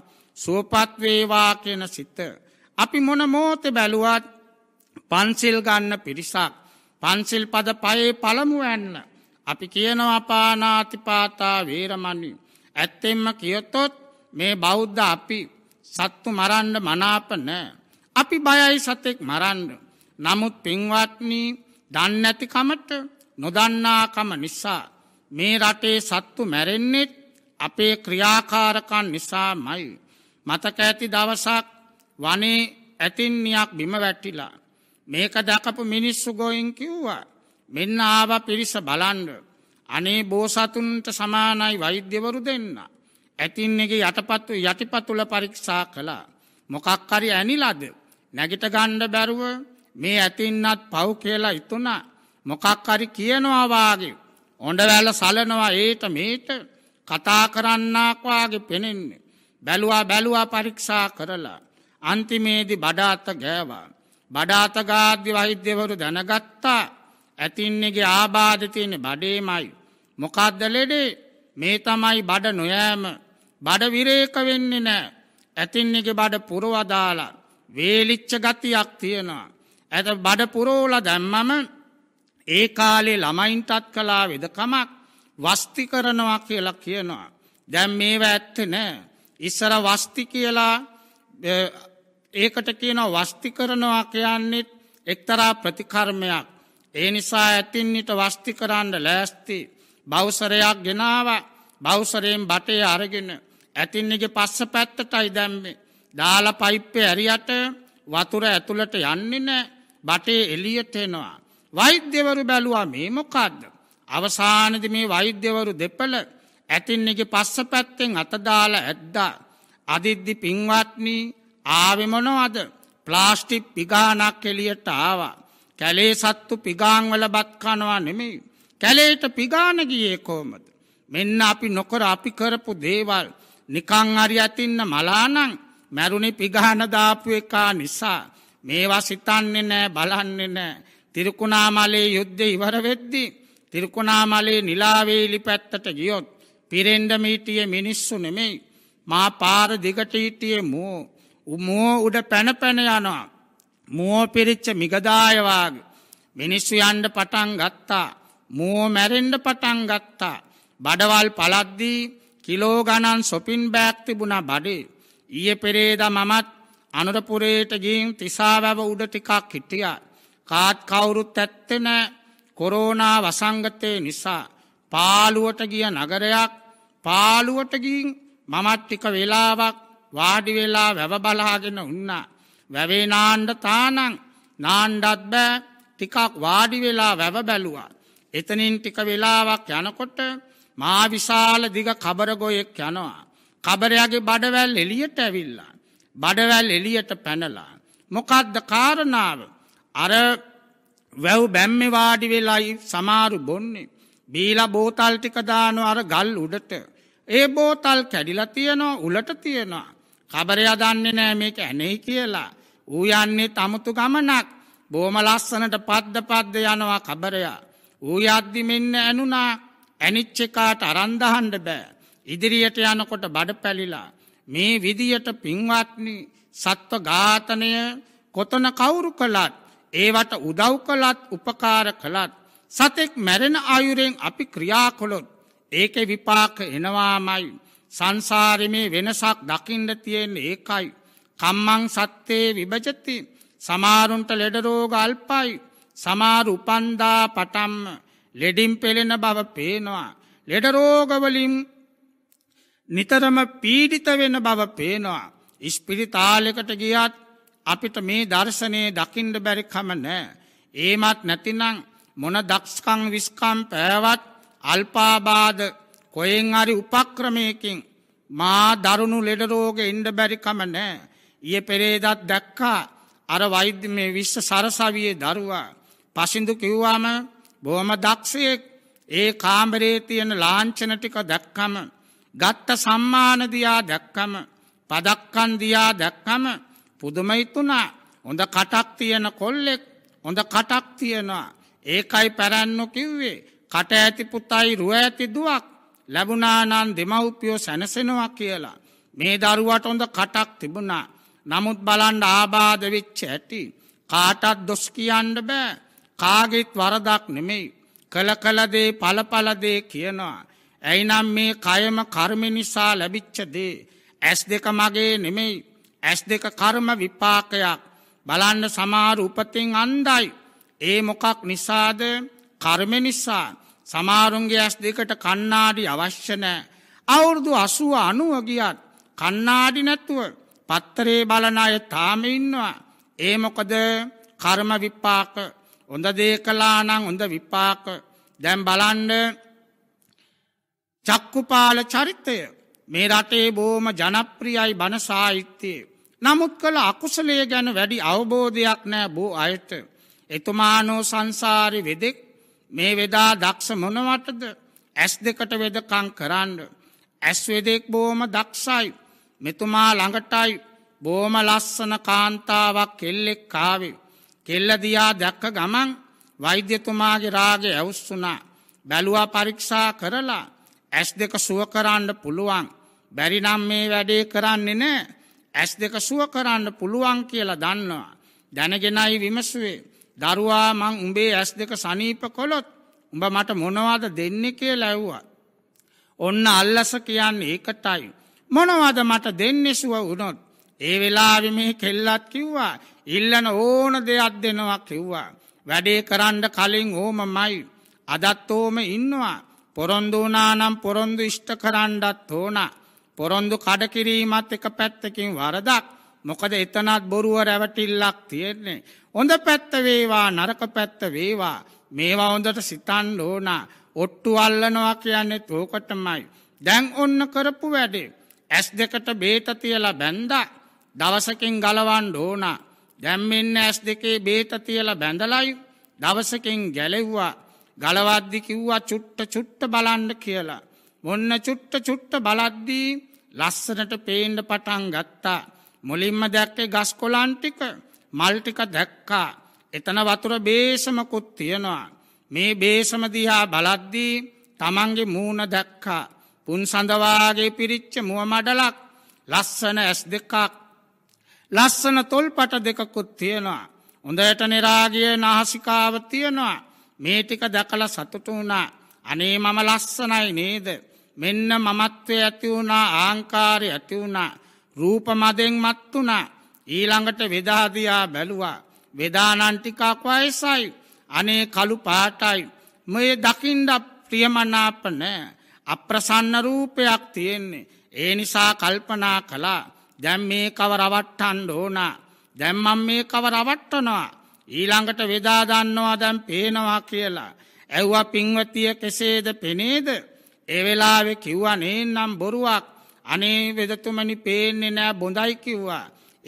සුවපත්වේවා කියන සිත. අපි මොන මෝත බැලුවත් පන්සිල් ගන්න පිරිසක්. පන්සිල් පද පයේ පළමු ඇන්න. අපි කියනවා පානාතිපාතා වේරමණී. ඇත්තෙන්ම කියොත්තොත් මේ බෞද්ධ අපි සත්තු මරන්ඩ මනාප නෑ. අපි බයයි සතෙක් මරන්ඩ. නමුත් පින්වත්නී දන්නඇතිකමට නොදන්නාකම නිසා. මේ රටේ සත්තු මැරෙන්නෙත් අපේ ක්‍රියාකාරකන් නිසා මයි. මතක ඇති දවසක් වනේ ඇතින්නියක් බිම වැට්ටිලා. මේක දකපු මිනිස්සු ගොයින් කිව්වා. මෙන්න ආව පිරිස බලන්ඩ. අනේ බෝසතුන්ට සමානයි වෛද්‍යවරු දෙන්න. ඇතින් එක යටපත්තු යටිපතුල පරීක්ෂා කළා. මොකක්කරි ඇනිලද. නැගිට ගණ්ඩ බැරුව මේ ඇතින්නත් පව් කියලා ඉතුනා. මොකක්කරි කියනවාවාගේ. ඔොඩවැල සලනවා ඒට මේට කතා කරන්නක්වාගේ පෙනෙන්නේ. බැලුවා බැලුවා පරීක්ෂා කරලා. අන්තිමේදි බඩාත්ත ගෑවා. බඩාතගාද්‍ය වෛද්‍යවරු දැනගත්තා ඇතින්නගේ ආබාධතියන බඩේමයි. මොකක්ද ලෙඩේ මේ තමයි බඩ නොයෑම බඩ විරේක වෙන්නේ නෑ ඇතින්නගේ බඩ පුරවදාලා වේලිච්ච ගතියක් තියෙනවා. ඇත බඩ පුරෝල දැම්මම ඒ කාලේ ළමයින්ටත් කලා වෙදකමක් වස්ති කරනවා කියලා කියනවා. දැම් මේව ඇත්ත නෑ. ඉස්සර වස්ති කියලා ඒකට කියන වස්ති කරනවා කියන්නෙත් එක්තරා ප්‍රතිකර්මයක්. ඒ නිසා ඇතින්නිට වස්ති කරන්න ලෑස්ති බෞසරයක් ගෙනාව බෞසරයෙන් බටේ අරගෙන ඇතින්නගේ පස්ස පැත්තටයි දැම්මේ. දාල පයිප්පේ ඇරියට වතුර ඇතුළට යන්නේ නෑ බටේ එලියට එනවා. වෛද්‍යවරු බැලුවා මේ මොකක්ද. අවසානද මේ වෛද්‍යවරු දෙපළ ඇතින්නගේ පස්ස පැත්තෙන් අතදාලා ඇද්දා. අදිද්දි පින්වත්නී ආවිමොනවද ප්ලාස්ටික් පිගානක් එලියට ආවා. කැලේ සත්තු පිගාංවල බත්කනවා නෙමෙයි. කැලේට පිගානගියේ කෝමද. මෙන්න අපි නොකර අපි කරපු දේවල් නිකං අරි ඇතින්න මලානං මැරුණි පිගානදාපු එකා නිසා. මේවා සිතන්නේ නෑ බලන්නේ නෑ. තිරුකුණාමලේ යුද්ධ ඉවර වෙද්දි. තිරුකුණාමලේ නිලාවේලි පැත්තට ගියොත්. පිරෙන්ඩමීටිය මිනිස්සු නෙමෙයි. මා පාර දිගටීටිය මූ. මුව උඩ පැනපැන යනවා. මුව පිරිච්ච මිගදායවාගේ. මිනිස්සු යන්ඩ පටන් ගත්තා. මුව මැරෙන්ඩ පටන් ගත්තා. බඩවල් පලද්දී කිලෝගණන් සොපින් බෑක්ති බුණා බඩේ. ඊය පෙරේද මමත් අනුරපුරේට ගීම් තිසාවැව උඩ ටිකක් හිටිය. කාත් කවුරුත් ඇත්තෙන කොරෝනා වසංගතය නිසා. පාලුවට ගිය නගරයක් පාලුවට ගින් මමත්තික වෙලාවක් වාඩි වෙලා වැව බලාගෙන උන්නා. වැවේ නාණ්ඩ තානං නාණ්ඩත් බෑ ටිකක් වාඩි වෙලා වැව බැලුවා. එතනින් ටික වෙලාවක් යනකොට මාවිශාල දිග කබරගොයෙක් යනවා. කබරයාගේ බඩවැල් එලියට ඇවිල්ලා. බඩවැල් එලියට පැනලා. මොකක්ද කාරණාව අර වැව් බැම්මෙ වාඩි වෙලායි සමාරු බොන්නේ. බීලා බෝතල් ටික දාන අර ගල් උඩට. ඒ බෝතල් කැඩිලා තියෙනවා උලට තියෙනවා. කබරය දන්නේ නෑ මේක ඇනෙයි කියලා. ඌ යන්නේ තමුතු ගමනක් බෝම ලස්සනට පද්ද පද්ද යනවා කබරයා. ඌ අද්දි මෙන්න ඇනුනා ඇනිච්චකාට අරන්දහන්ඩ බෑ. ඉදිරියට යනකොට බඩ පැලිලා. මේ විදියට පින්වත්නි සත්ව ඝාතනය කොතන කවුරු කළත් ඒවට උදව් කළත් උපකාර කළත් සතෙක් මැරෙන අයුරෙන් අපි ක්‍රියා කොළොත් ඒකෙ විපාක එනවාමයි. සංසාරමේ වෙනසක් දකිින්ට තියෙන් ඒකයි. කම්මං සත්තේ විභජති සමාරුන්ට ලෙඩරෝග අල්පයි සමාර උපන්දා පටම්ම ලෙඩින් පෙළෙන බව පේනවා. ලෙඩරෝගවලින් නිතරම පීඩිත වෙන බව පේනවා. ඉස්පිරිතාලෙකට ගියත් අපිට මේ දර්ශනයේ දකිින්ට බැරිකම නෑ. ඒමත් නැතිනං මොන දක්ස්කං විස්කම් පෑවත් අල්පාබාධ කොයෙන් හරි උපක්‍රමයකින් මා දරුණු ලෙඩරෝග එන්ඩ බැරිකම නෑ. ඒ පෙරේදත් දැක්කා අර වෛද්‍ය මේ විශ්ව සරසවියේ දරුවා. පසිදු කිව්වාම බොහම දක්ෂයෙක් ඒ කාමරේ තියෙන ලාංචන ටික දැක්කම. ගත්ත සම්මානදයා දැක්කම පදක්කන්දයා දැක්කම පුදුමයිතුනා හොඳ කටක් තියෙන කොල්ලෙක් හොඳ කටක් තියෙනවා. ඒකයි පැරැන්නු කිව්වේ කට ඇති පුතයි රුව ඇති දුවක් ලැබුණානන් දෙමව්පියෝ සැනසෙනවා කියලා. මේ දරුවට හොඳ කටක් තිබුණා. නමුත් බලන්ඩ ආබාධ වෙච්ච ඇති. කාටත් දොස් කියන්න බෑ. කාගෙත් වරදක් නෙමෙයි. කළ කලදේ පලපලදේ කියනවා. ඇයිනම් මේ කයම කර්ම නිසා ලැබිච්චදේ. ඇස් දෙක මගේ නෙමෙයි. ඇස් දෙක කර්ම විපාකයක්. බලන්න සමාර උපතින් අන්දයි. ඒ මොකක් නිසාද කර්ම නිසා. සමාරුන්ගේ ඇස් දෙකට කන්නාඩි අවශ්‍යනෑ. අවුරුදු අසුව අනුවගියත් කන්නාඩි නැත්තුව පත්තරේ බලන අය තාම ඉන්නවා. ඒ මොකද කර්ම විපාක හොඳ දේ කලා නං හොඳ විපාක දැම් බලන්ඩ චක්කුපාල චරිතය මේ රටේ බෝම ජනප්‍රියයි බණ සාහිත්‍යයේ. නමුත් කළ අකුසලේ ගැන වැඩි අවබෝධයක් නෑ බෝ අයට. එතුමානෝ සංසාරි වෙදෙක් මේ වෙදා දක්ෂ මොනවටද ඇස් දෙකට වෙදකං කරන්න. ඇස් වෙදෙක් බෝම දක්ෂයි. මෙතුමා ළඟටයි බෝම ලස්සන කාන්තාවක් කෙල්ලෙක් කාවේ. කෙල්ලදයා දැක්ක ගමන් වෛද්‍යතුමාගේ රාගේ ඇවස්සුනා. බැලුවා පරීක්ෂා කරලා ඇස් දෙක සුව කරන්න පුළුවන්. බැරිනම් මේ වැඩේ කරන්නේ නෑ ඇස් දෙක සුව කරන්න පුළුවන් කියලා දන්නවා. දැනගෙනයි විමසුවේ. දරුවා මං උඹේ ඇස් දෙක සනීප කොළොත් උඹ මට මොනවාද දෙන්නේ කියලා ඇව්වා. ඔන්න අල්ලස කියන්නේ ඒකටයි. මොනවද මට දෙන්නේ සුව වුණොත් ඒ වෙලාවේ මේ කෙල්ලත් කිව්වා ඉල්ලන ඕන දෙයක් දෙනවා කිව්වා. වැඩේ කරන්න කලින් ඕමමයි අදත් ඕම ඉන්නවා. පොරොන්දු වුණා නම් පොරොන්දු ඉෂ්ට කරන්නත් ඕන. පොරොන්දු කඩකිරීමත් එක පැත්තකින් වරදක්. මොකද එතනත් බොරුව රැවටිල්ලක් තියෙන්නේ. හොඳ පැත්ත වේවා නරක පැත්ත වේවා මේවා හොඳට සිතන් ඕන ඔට්ටු අල්ලනවා කියන්නේ තෝකටමයි. දැන් ඔන්න කරපු වැඩේ. ඇස් දෙකට බේත තියලා බැන්දා දවසකින් ගලවන්න ඕන. දැන් මෙන්න ඇස් දෙකේ බේත තියලා බැඳලයි දවසකින් ගැලෙව්වා. ගලවද්දි කිව්වා චුට්ට චුට්ට බලන්න කියලා. මොන්න චුට්ට චුට්ට බලද්දී ලස්සනට පේන්ඩ පටන් ගත්තා. මුලින්ම දැක්කේ ගස්කොලන් ටික මල් ටික දැක්කා. එතන වතුර බේසමකුත් තියෙනවා. මේ බේසම දිහා බලද්දී තමන්ගේ මූණ දැක්කා. පුන් සඳවාගේ පිරිච්ච මුව මඩලක් ලස්සන ඇස් දෙකක්. ලස්සන තොල්පට දෙකකුත් තියෙනවා. හොඳයට නිරාගිය නහසිකාව තියෙනවා. මේ ටික දැකලා සතුටු වුණා. අනේ මම ලස්සනයි නේද. මෙන්න මමත්වය ඇති වුණා ආංකාරය ඇති වුණා. රූපමදෙන් මත් වුණා ඊළඟට වෙදාදයා බැලුවා වෙදානන්ටිකාක් වයසයි අනේ කළු පාටයි මේ දකිින්ඩ ප්‍රියමනාප නෑ අප්‍රසන්න රූපයක් තියෙන්නේ ඒ නිසා කල්පනා කලා දැම් මේ කව රවට්ටන් ඕනා දැම්මම් මේ කව රවට්ටනවා ඊළඟට වෙදාදන්නවා දැම් පේනවා කියලා ඇව්වා පින්වතිය කෙසේද පෙනේද එවෙලාවෙ කිව්වා නේනම් බොරුවක් අනේ වෙදතුමනි පේන්නේ නෑ බොඳයි කිව්වා.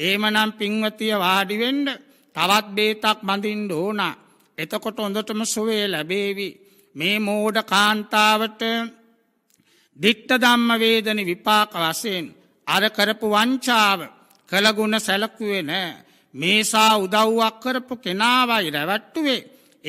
ඒමනම් පින්වතිය වාඩිවෙන්ඩ තවත් බේතක් මඳින්ඩ ඕන. එතකොට හොඳටම සුවේ ලැබේවි. මේ මෝඩ කාන්තාවට දිට්ට දම්ම වේදන විපාක වසයෙන් අර කරපු වංචාව කළගුණ සැලකුවේ නෑ. මේසා උදව්වක් කරපු කෙනාවයි රැවට්ටුවේ.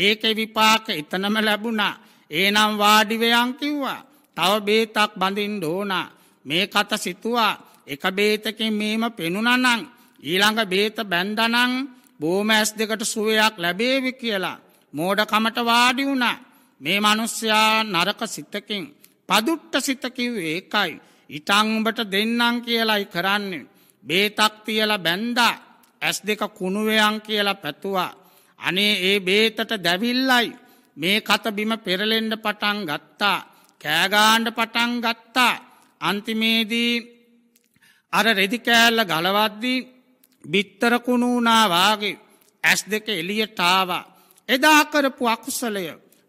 ඒක විපාක එතනම ලැබුණා. ඒනම් වාඩිවයන් කිව්වා. තව බේතක් බඳින් ඕනා. මේ කත සිතුවා එක බේතකින් මේම පෙනුනනං ඊළඟ බේත බැන්දනං බෝම ඇස් දෙකට සුවයක් ලැබේවි කියලා මෝඩකමට වාඩි වුණා මේ මිනිස්සයා නරක සිතකින් පදුට්ට සිත කිව්වේ ඒකයි ඊටං උඹට දෙන්නම් කියලායි කරන්නේ බේතක් තියලා බැන්දා ඇස් දෙක කුණුවයන් කියලා පැතුවා අනේ ඒ බේතට දැවිල්ලයි මේ කත බිම පෙරලෙන්න පටන් ගත්තා කෑගාන්න පටන් ගත්තා අන්තිමේදී අර රෙදිකෑල්ල ගලවද්දී බිත්තරකුණුනාවාගේ ඇස් දෙක එළියටාවා. එදාකරපු අකුසලය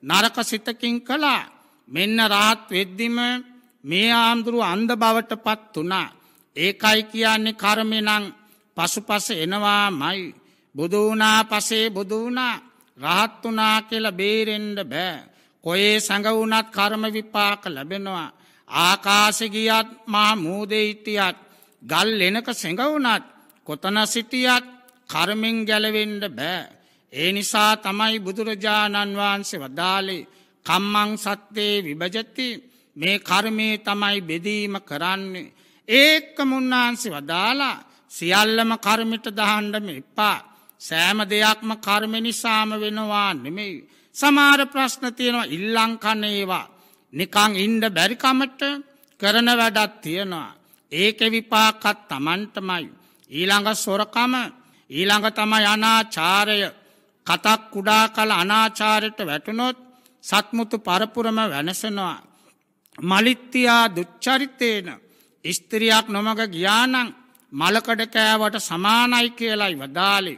නරක සිතකින් කලා මෙන්න රාත් වෙද්දිම මේ ආමුදුරු අන්ද බවට පත් වනා. ඒකයි කියන්නේ කරමිනං පසු පස එනවා මයි. බුදුනා පසේ බුදුනා රහත් වනා කියල බේරෙන්ඩ බෑ. කොයේ සඟවුනත් කර්ම විපාක ලැබෙනවා. ආකාසගියත් මා මූදෙහිටියත් ගල් එනක සැඟවුනත් කොතන සිටියත් කරමෙන් ගැලවෙන්ඩ බෑ. ඒ නිසා තමයි බුදුරජාණන් වහන්සේ වදාලේ කම්මං සත්‍යයේ විභජති මේ කර්මය තමයි බෙදීම කරන්නේ. ඒක මුන්නාන්සේ වදාලා සියල්ලම කර්මිට දහන්ඩම එපා. සෑම දෙයක්ම කර්ම නිසාම වෙනවා නෙමෙයි. සමාර ප්‍රශ්න තියෙනවා ඉල්ලංකන්නේවා. නිකං ඉන්ඩ බැරිකමට කරන වැඩත් තියෙනවා. ඒක විපාකත් තමන්ටමයි. ඊළඟ සොරකම ඊළඟ තමයි අනාචාරය කතක් කුඩා කල අනාචාරයට වැටුණොත් සත්මුතු පරපුරම වෙනසෙනවා. මලිත්තියා දුච්චරිතේන ස්ත්‍රියක් නොමග ගියානං මලකඩ කෑවට සමානයි කියලයි වදාලි.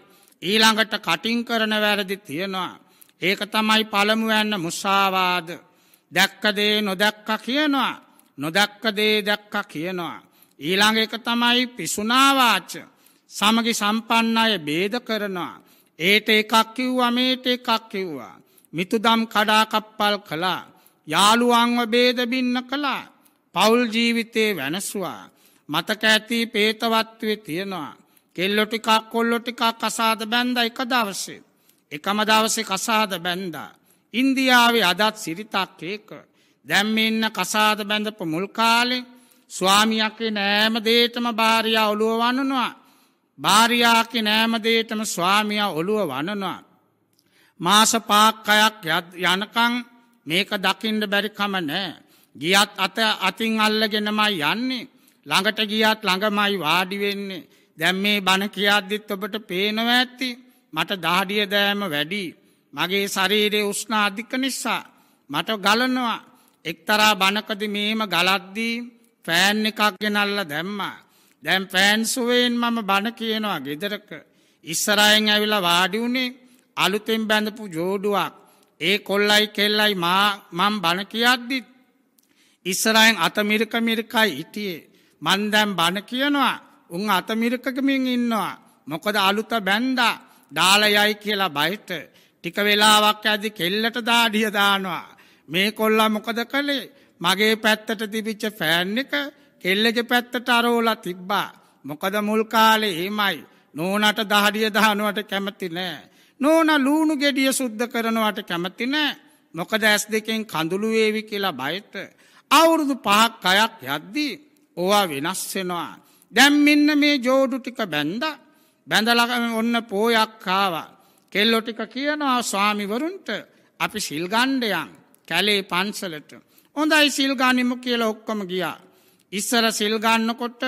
ඊළඟට කටින් කරන වැරදි තියෙනවා. ඒක තමයි පළමු ඇන්න මුසාවාද. දැක්කදේ නොදැක්ක කියනවා. නොදැක්කදේ දැක්ක කියනවා. ඊළඟ එක තමයි පිසුනාවාච සමගි සම්පන්න අය බේද කරනවා. ඒට එකක් කිව්වා මේට එකක් කිව්වා. මිතුදම් කඩාකප්පල් කළා. යාළුවංව බේදබින්න කළා. පවුල් ජීවිතේ වෙනස්වා. මතක ඇති පේතවත්වේ තියෙනවා. කෙල්ලො ටිකක් කොල්ලො ටිකක් කසාද බැන්ද එක දවසේ. එකම දවසේ කසාද බැන්දා. ඉන්දියාවේ අදත් සිරිතක් ඒක. දැම්ම ඉන්න කසාද බැඳපු මුල්කාලෙ ස්වාමියකි නෑම දේටම භාරයා ඔළුව වනනවා. භාරයාකි නෑමදේටම ස්වාමියා ඔළුව වනනවා. මාස පාක්කයක් යනකං මේක දකිින්ට බැරිකම නෑ. ගියත් අත අතින් අල්ලගෙනමයි යන්නේ. ළඟට ගියත් ළඟමයි වාඩිවෙන්නේ. දැම් මේ බණ කියද්දිත් ඔබට පේනව ඇත්ති මට දහඩිය දෑම වැඩී. මගේ ශරීරයේ උෂ්නාධික නිසා මට ගලනවා එක්තරා බණකද මේම ගලද්දී ෆෑන් එකක් ගෙනල්ල දැම්මා. දැම් ෆෑන්සුවෙන් මම බණ කියනවා ගෙදරක. ඉස්සරයෙන් ඇවිල වාඩිවුණේ අලුතෙන් බැඳපු ජෝඩුවක්. ඒ කොල්ලයි කෙල්ලයි මං බණ කියද්දිත්. ඉස්සරයෙන් අතමිරික මිරිකයි හිටියේ. මන්දැම් බණ කියනවා උන් අතමිරිකකමින් ඉන්නවා. මොකද අලුත බැන්ඩා දාලයයි කියලා බයිට. ටික වෙලාවක් ඇදි කෙල්ලට දාඩිය දානවා. මේ කොල්ලා මොකද කළේ මගේ පැත්තට තිබිච්ච ෆෑන් එක කෙල්ලගේ පැත්තට අරෝලා තිබ්බා. මොකද මුල් කාලේ එහෙමයි. නෝනට දහඩිය දහනුවට කැමති නෑ. නෝන ලූණු ගෙඩිය සුද්ධ කරනවට කැමති නෑ. මොකද ඇස් දෙකෙන් කඳුළු වේවි කියලා බයත. අවුරුදු පහක් අයක් යද්දී ඕවා වෙනස්සෙනවා. දැම් මෙන්න මේ ජෝඩු ටික බැන්ද බැඳලගම ඔන්න පෝයක් කාවා. කෙල්ලො ටික කියනවා ස්වාමිවරුන්ට අපි සිල්ගණ්ඩයන් කැලේ පන්සලට. හොඳයි සිල්ගානිමු කියල ඔක්කොම ගියා. ඉස්සර සිල්ගන්නකොට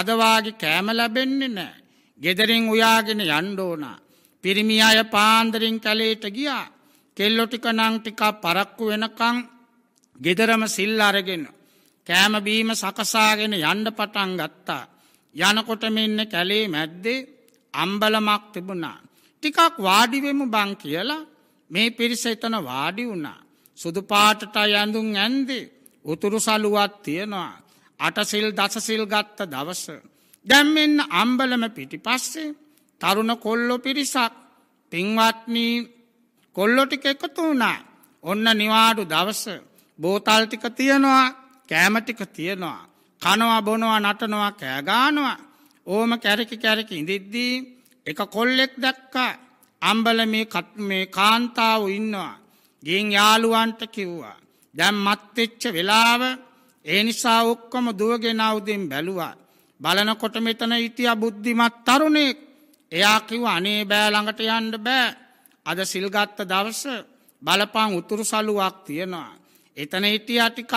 අදවාගේ කෑම ලැබෙන්නේ නෑ. ගෙදරින් උයාගෙන යන්්ඩෝනා. පිරිමි අය පාන්දරින් කැලේට ගියා. කෙල්ලොටික නංටිකා පරක්කු වෙනකං ගෙදරම සිල් අරගෙන. කෑම බීම සකසාගෙන යන්ඩ පටන් ගත්තා. යනකොට මෙන්න කැලේ මැද්දේ අම්බලමක් තිබුණා. ටිකක් වාඩිවෙමු බං කියලා මේ පිරිස එතන වාඩි වුණා. සුදු පාටට යඳුන් ඇන්දේ උතුරු සලුවත් තියෙනවා. අටසිල් දසසිල් ගත්ත දවස. දැම් මෙන්න අම්බලම පිටිපස්සේ තරුණ කොල්ලො පිරිසක් පින්වත්නී කොල්ලොටික එකතු වුණා. ඔන්න නිවාඩු දවස බෝතල්ටික තියෙනවා කෑමටික තියෙනවා. කනවා බොනවා නටනවා කෑගානවා ඕම කැරකි කැරකි ඉඳිද්දී එක කොල්ලෙක් දැක්කා අම්බල මේ කත්මේ කාන්තාව ඉන්නවා. ගින් යාළුවන්ට කිව්වා. දැම් මත්තෙච්ච වෙලාව ඒ නිසා ඔක්කොම දුවගෙනවදින් බැලුවා. බලනකොට මෙතන ඉතිය බුද්ධිමත් තරුණෙක් එයා කිව්ව අනේ බෑළඟට යන්න බෑ අද සිල්ගත්ත දවස බලපං උතුරු සලුවක් තියෙනවා. එතන හිටිය ටිකක්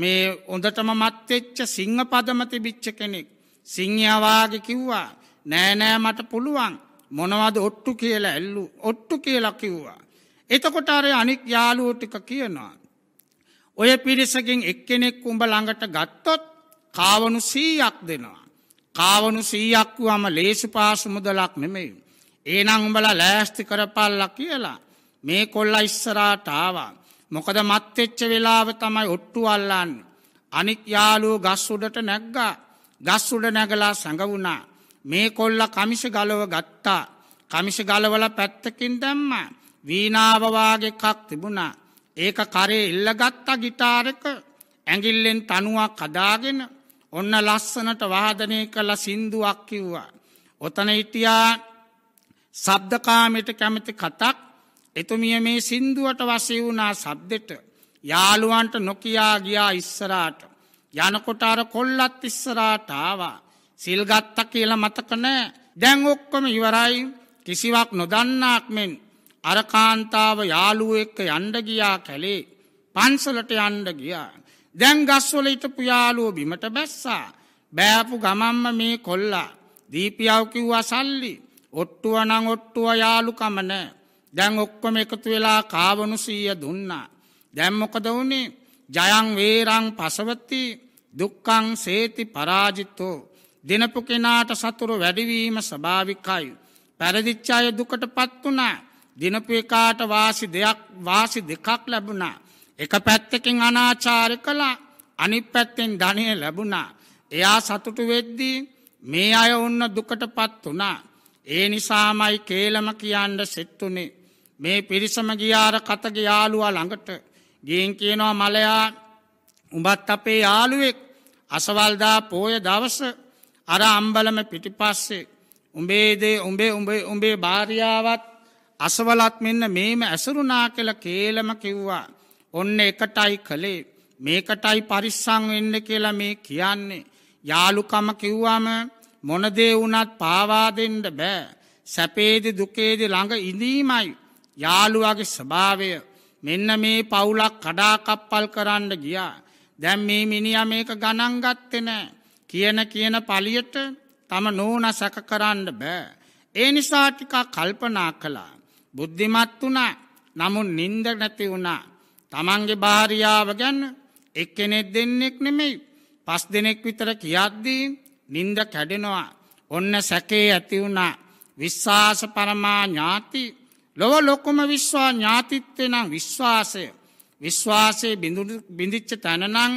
මේ හොඳටම මත්තෙච්ච සිංහ පදමති බිච්ච කෙනෙක් සිංහවාගේ කිව්වා නෑනෑ මට පුළුවන් මොනවද ඔට්ටු කියලා ඇල්ලු ඔට්ටු කියලා කිව්වා. එතකොට අර අනික් යාළුවෝ ටික කියනවා. ඔය පිරිසකින් එක්කෙනෙක් උඹ ළඟට ගත්තොත් කාවණු 100ක් දෙනවා. කාවණු 100ක් වම ලේසි පාසු මුදලක් නෙමෙයි. එහෙනම් උඹලා ලෑස්ති කරපල්ලා කියලා මේ කොල්ලා ඉස්සරහට ආවා. මොකද මත් වෙච්ච වෙලාව තමයි ඔට්ටු අල්ලන්නේ. අනික් යාළුවෝ ගස් උඩට නැග්ගා. ගස් උඩ නැගලා සැඟවුණා. මේ කොල්ල කමිස ගලව ගත්තා. කමිස ගලවල පැත්තකින් දැම්ම. වීනාවවාගේ එකක් තිබුණා. ඒක කරේ ඉල්ල ගත්තා ගිටාරක ඇඟිල්ලෙන් තනුවක් කදාගෙන ඔන්න ලස්සනට වාදනය කළ සින්දුවක් කිව්වා. ඔතන හිටියා සබ්දකාමයට කැමති කතක් එතුමිය මේ සින්දුවට වසය වුණා සබ්දෙට යාළුවන්ට නොකයා ගියා ඉස්සරාට. යනකොට අර කොල්ලත් ඉස්සරාට ආවා. සිල්ගත්ත කියලා මතකන දැන් ඔක්කොම ඉවරයි කිසිවක් නොදන්නාක් මෙන් අරකාන්තාව යාළුව එක්ක යන්ඩ ගියා කැලේ පන්සලට යන්ඩ ගියා. දැන් ගස්වල හිටපු යාළුවෝ බිමට බැස්සා. බෑපු ගමම්ම මේ කොල්ලා. දීපියාව කිව්වා සල්ලි ඔට්ටුව නං ඔට්ටුව යාළුකමන දැන් ඔක්කොම එකතු වෙලා කාවනු සීය දුන්නා. දැම්මොකද වුණේ ජයං වේරං පසවති දුක්කං සේති පරාජිතෝ. දෙනපු කෙනාට සතුරු වැඩිවීම ස්භාවිකයි. පැරදිච්චාය දුකට පත්වනා දිනපු එකාට වාසි දෙයක් වාසි දෙකක් ලැබුණා. එක පැත්තකින් අනාචාර කළා අනි පැත්තෙන් ධනය ලැබුණා. එයා සතුටු වෙද්දී මේ අය ඔන්න දුකට පත් වනා. ඒ නිසාමයි කේලම කියන්න සෙත්තුනේ. මේ පිරිසම ගියාර කතග යාළුවා ළඟට ගීන් කියනවා මලයා උඹත් අපේ යාළුවෙක් අසවල්දා පෝය දවස අර අම්බලම පිටිපස්සේ උඹේදේ උඹේ උඹේ උඹේ භාරියාවත් අසවලත් මෙන්න මේම ඇසුරුනා කළ කේලම කිව්වා. ඔන්න එකටයි කළේ මේකටයි පරිස්සං වෙන්න කියලා මේ කියන්නේ. යාලුකම කිව්වම මොනදේ වුනත් පාවාදෙන්ට බෑ. සැපේදි දුකේදි ළඟ ඉඳීමයි. යාළුවගේ ස්භාවය මෙන්න මේ පවුලක් කඩාකප්පල් කරන්න ගියා. දැම් මේ මිනිිය මේක ගණන්ගත්තෙනෑ. කියන කියන පලියට තම නෝන සැක කරන්න බෑ. ඒ නිසා ටිකා කල්පනා කළා. බුද්ධිමත් වුණා නමුන් නින්ද නැති වුණා. තමන්ගේ භාරියාව ගැන්න එක්කෙනෙක් දෙන්නෙක් නෙමෙයි. පස් දෙනෙක් විතර කියද්දී නින්ද කැඩෙනවා. ඔන්න සැකේ ඇති වුණා. විශ්වාස පරමා ඥාති ලොව ලොකුම විශ්වා ඥාතිත්වේ නම් විශ්වාසය. විශ්වාසයේ බිඳිච්ච තැනනං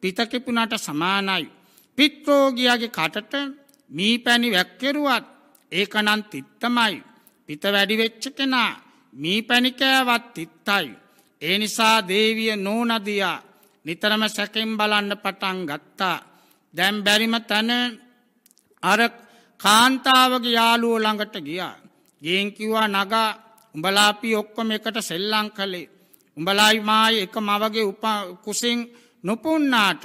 පිතකිපුනට සමානයි. පිත්‍රෝගියගේ කටට මී පැණි වැක්කෙරුවත් ඒකනන් තිත්තමයි. පිත වැඩිවෙච්ච කෙනා මී පැණිකෑවත් තිත්තයි. ඒ නිසා දේවිය නෝනදියා නිතරම සැකෙන් බලන්න පටන් ගත්තා. දැම් බැරිම තැන අර කාන්තාවගේ යාලුව ළඟට ගියා. ගෙන් කිව්වා නගා උඹලාපි ඔක්කොම එකට සෙල්ලං කළේ. උඹලායි මායි එක මවගේ උප කුසින් නොපුන්නාට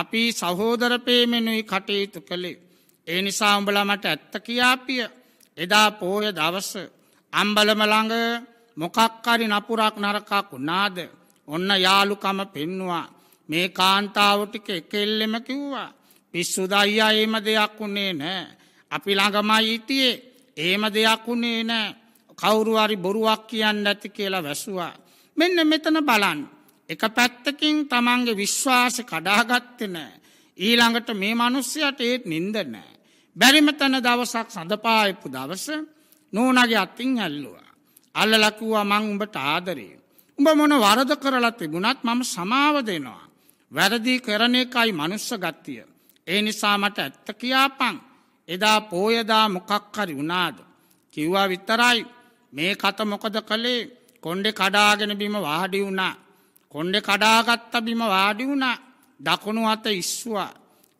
අපි සහෝදර පේමෙනුයි කටයුතු කළේ. ඒ නිසා උඹලා මට ඇත්ත කියාපිය එදා පෝය දවස අම්බලමළඟ මොකක්කරි නපුරක් නරකක් උනාද ඔන්න යාලුකම පෙන්නවා මේ කාන්තාවටික එකෙල්ලෙම කිව්වා පිස්සු දයියා ඒම දෙයක් වුණේ නෑ අපි ළඟමයි හිටියේ ඒම දෙයක් වුණේ නෑ කවුරුහරි බොරුවක් කියන්න ඇති කියලා වැසුවා මෙන්න මෙතන බලන් එක පැත්තකින් තමන්ගේ විශ්වාස කඩාගත්ත නෑ. ඊළඟට මේ මනුස්්‍යයට ඒත් නින්ද නෑ. බැරිමතැන දවසක් සඳපායපු දවස නෝනගේ අත්තින් ඇල්ලුවා. අල්ලලකුවා මං උඹට ආදරේ. උඹ මොන වරද කරලා තිබුණත් මම සමාව දෙනවා. වැරදි කරන එකයි මනුස්ස ගත්තිය. ඒ නිසා මට ඇත්ත කියාපං. එදා පෝයදා මොකක්කරි වුණාද. කිව්වා විතරයි මේ කත මොකද කළේ කොන්්ඩෙ කඩාගෙන බිම වාඩි වුණා. කොණ්ඩෙ කඩාගත්ත බිම වාඩි වුණා දකුණු අත ඉස්වා.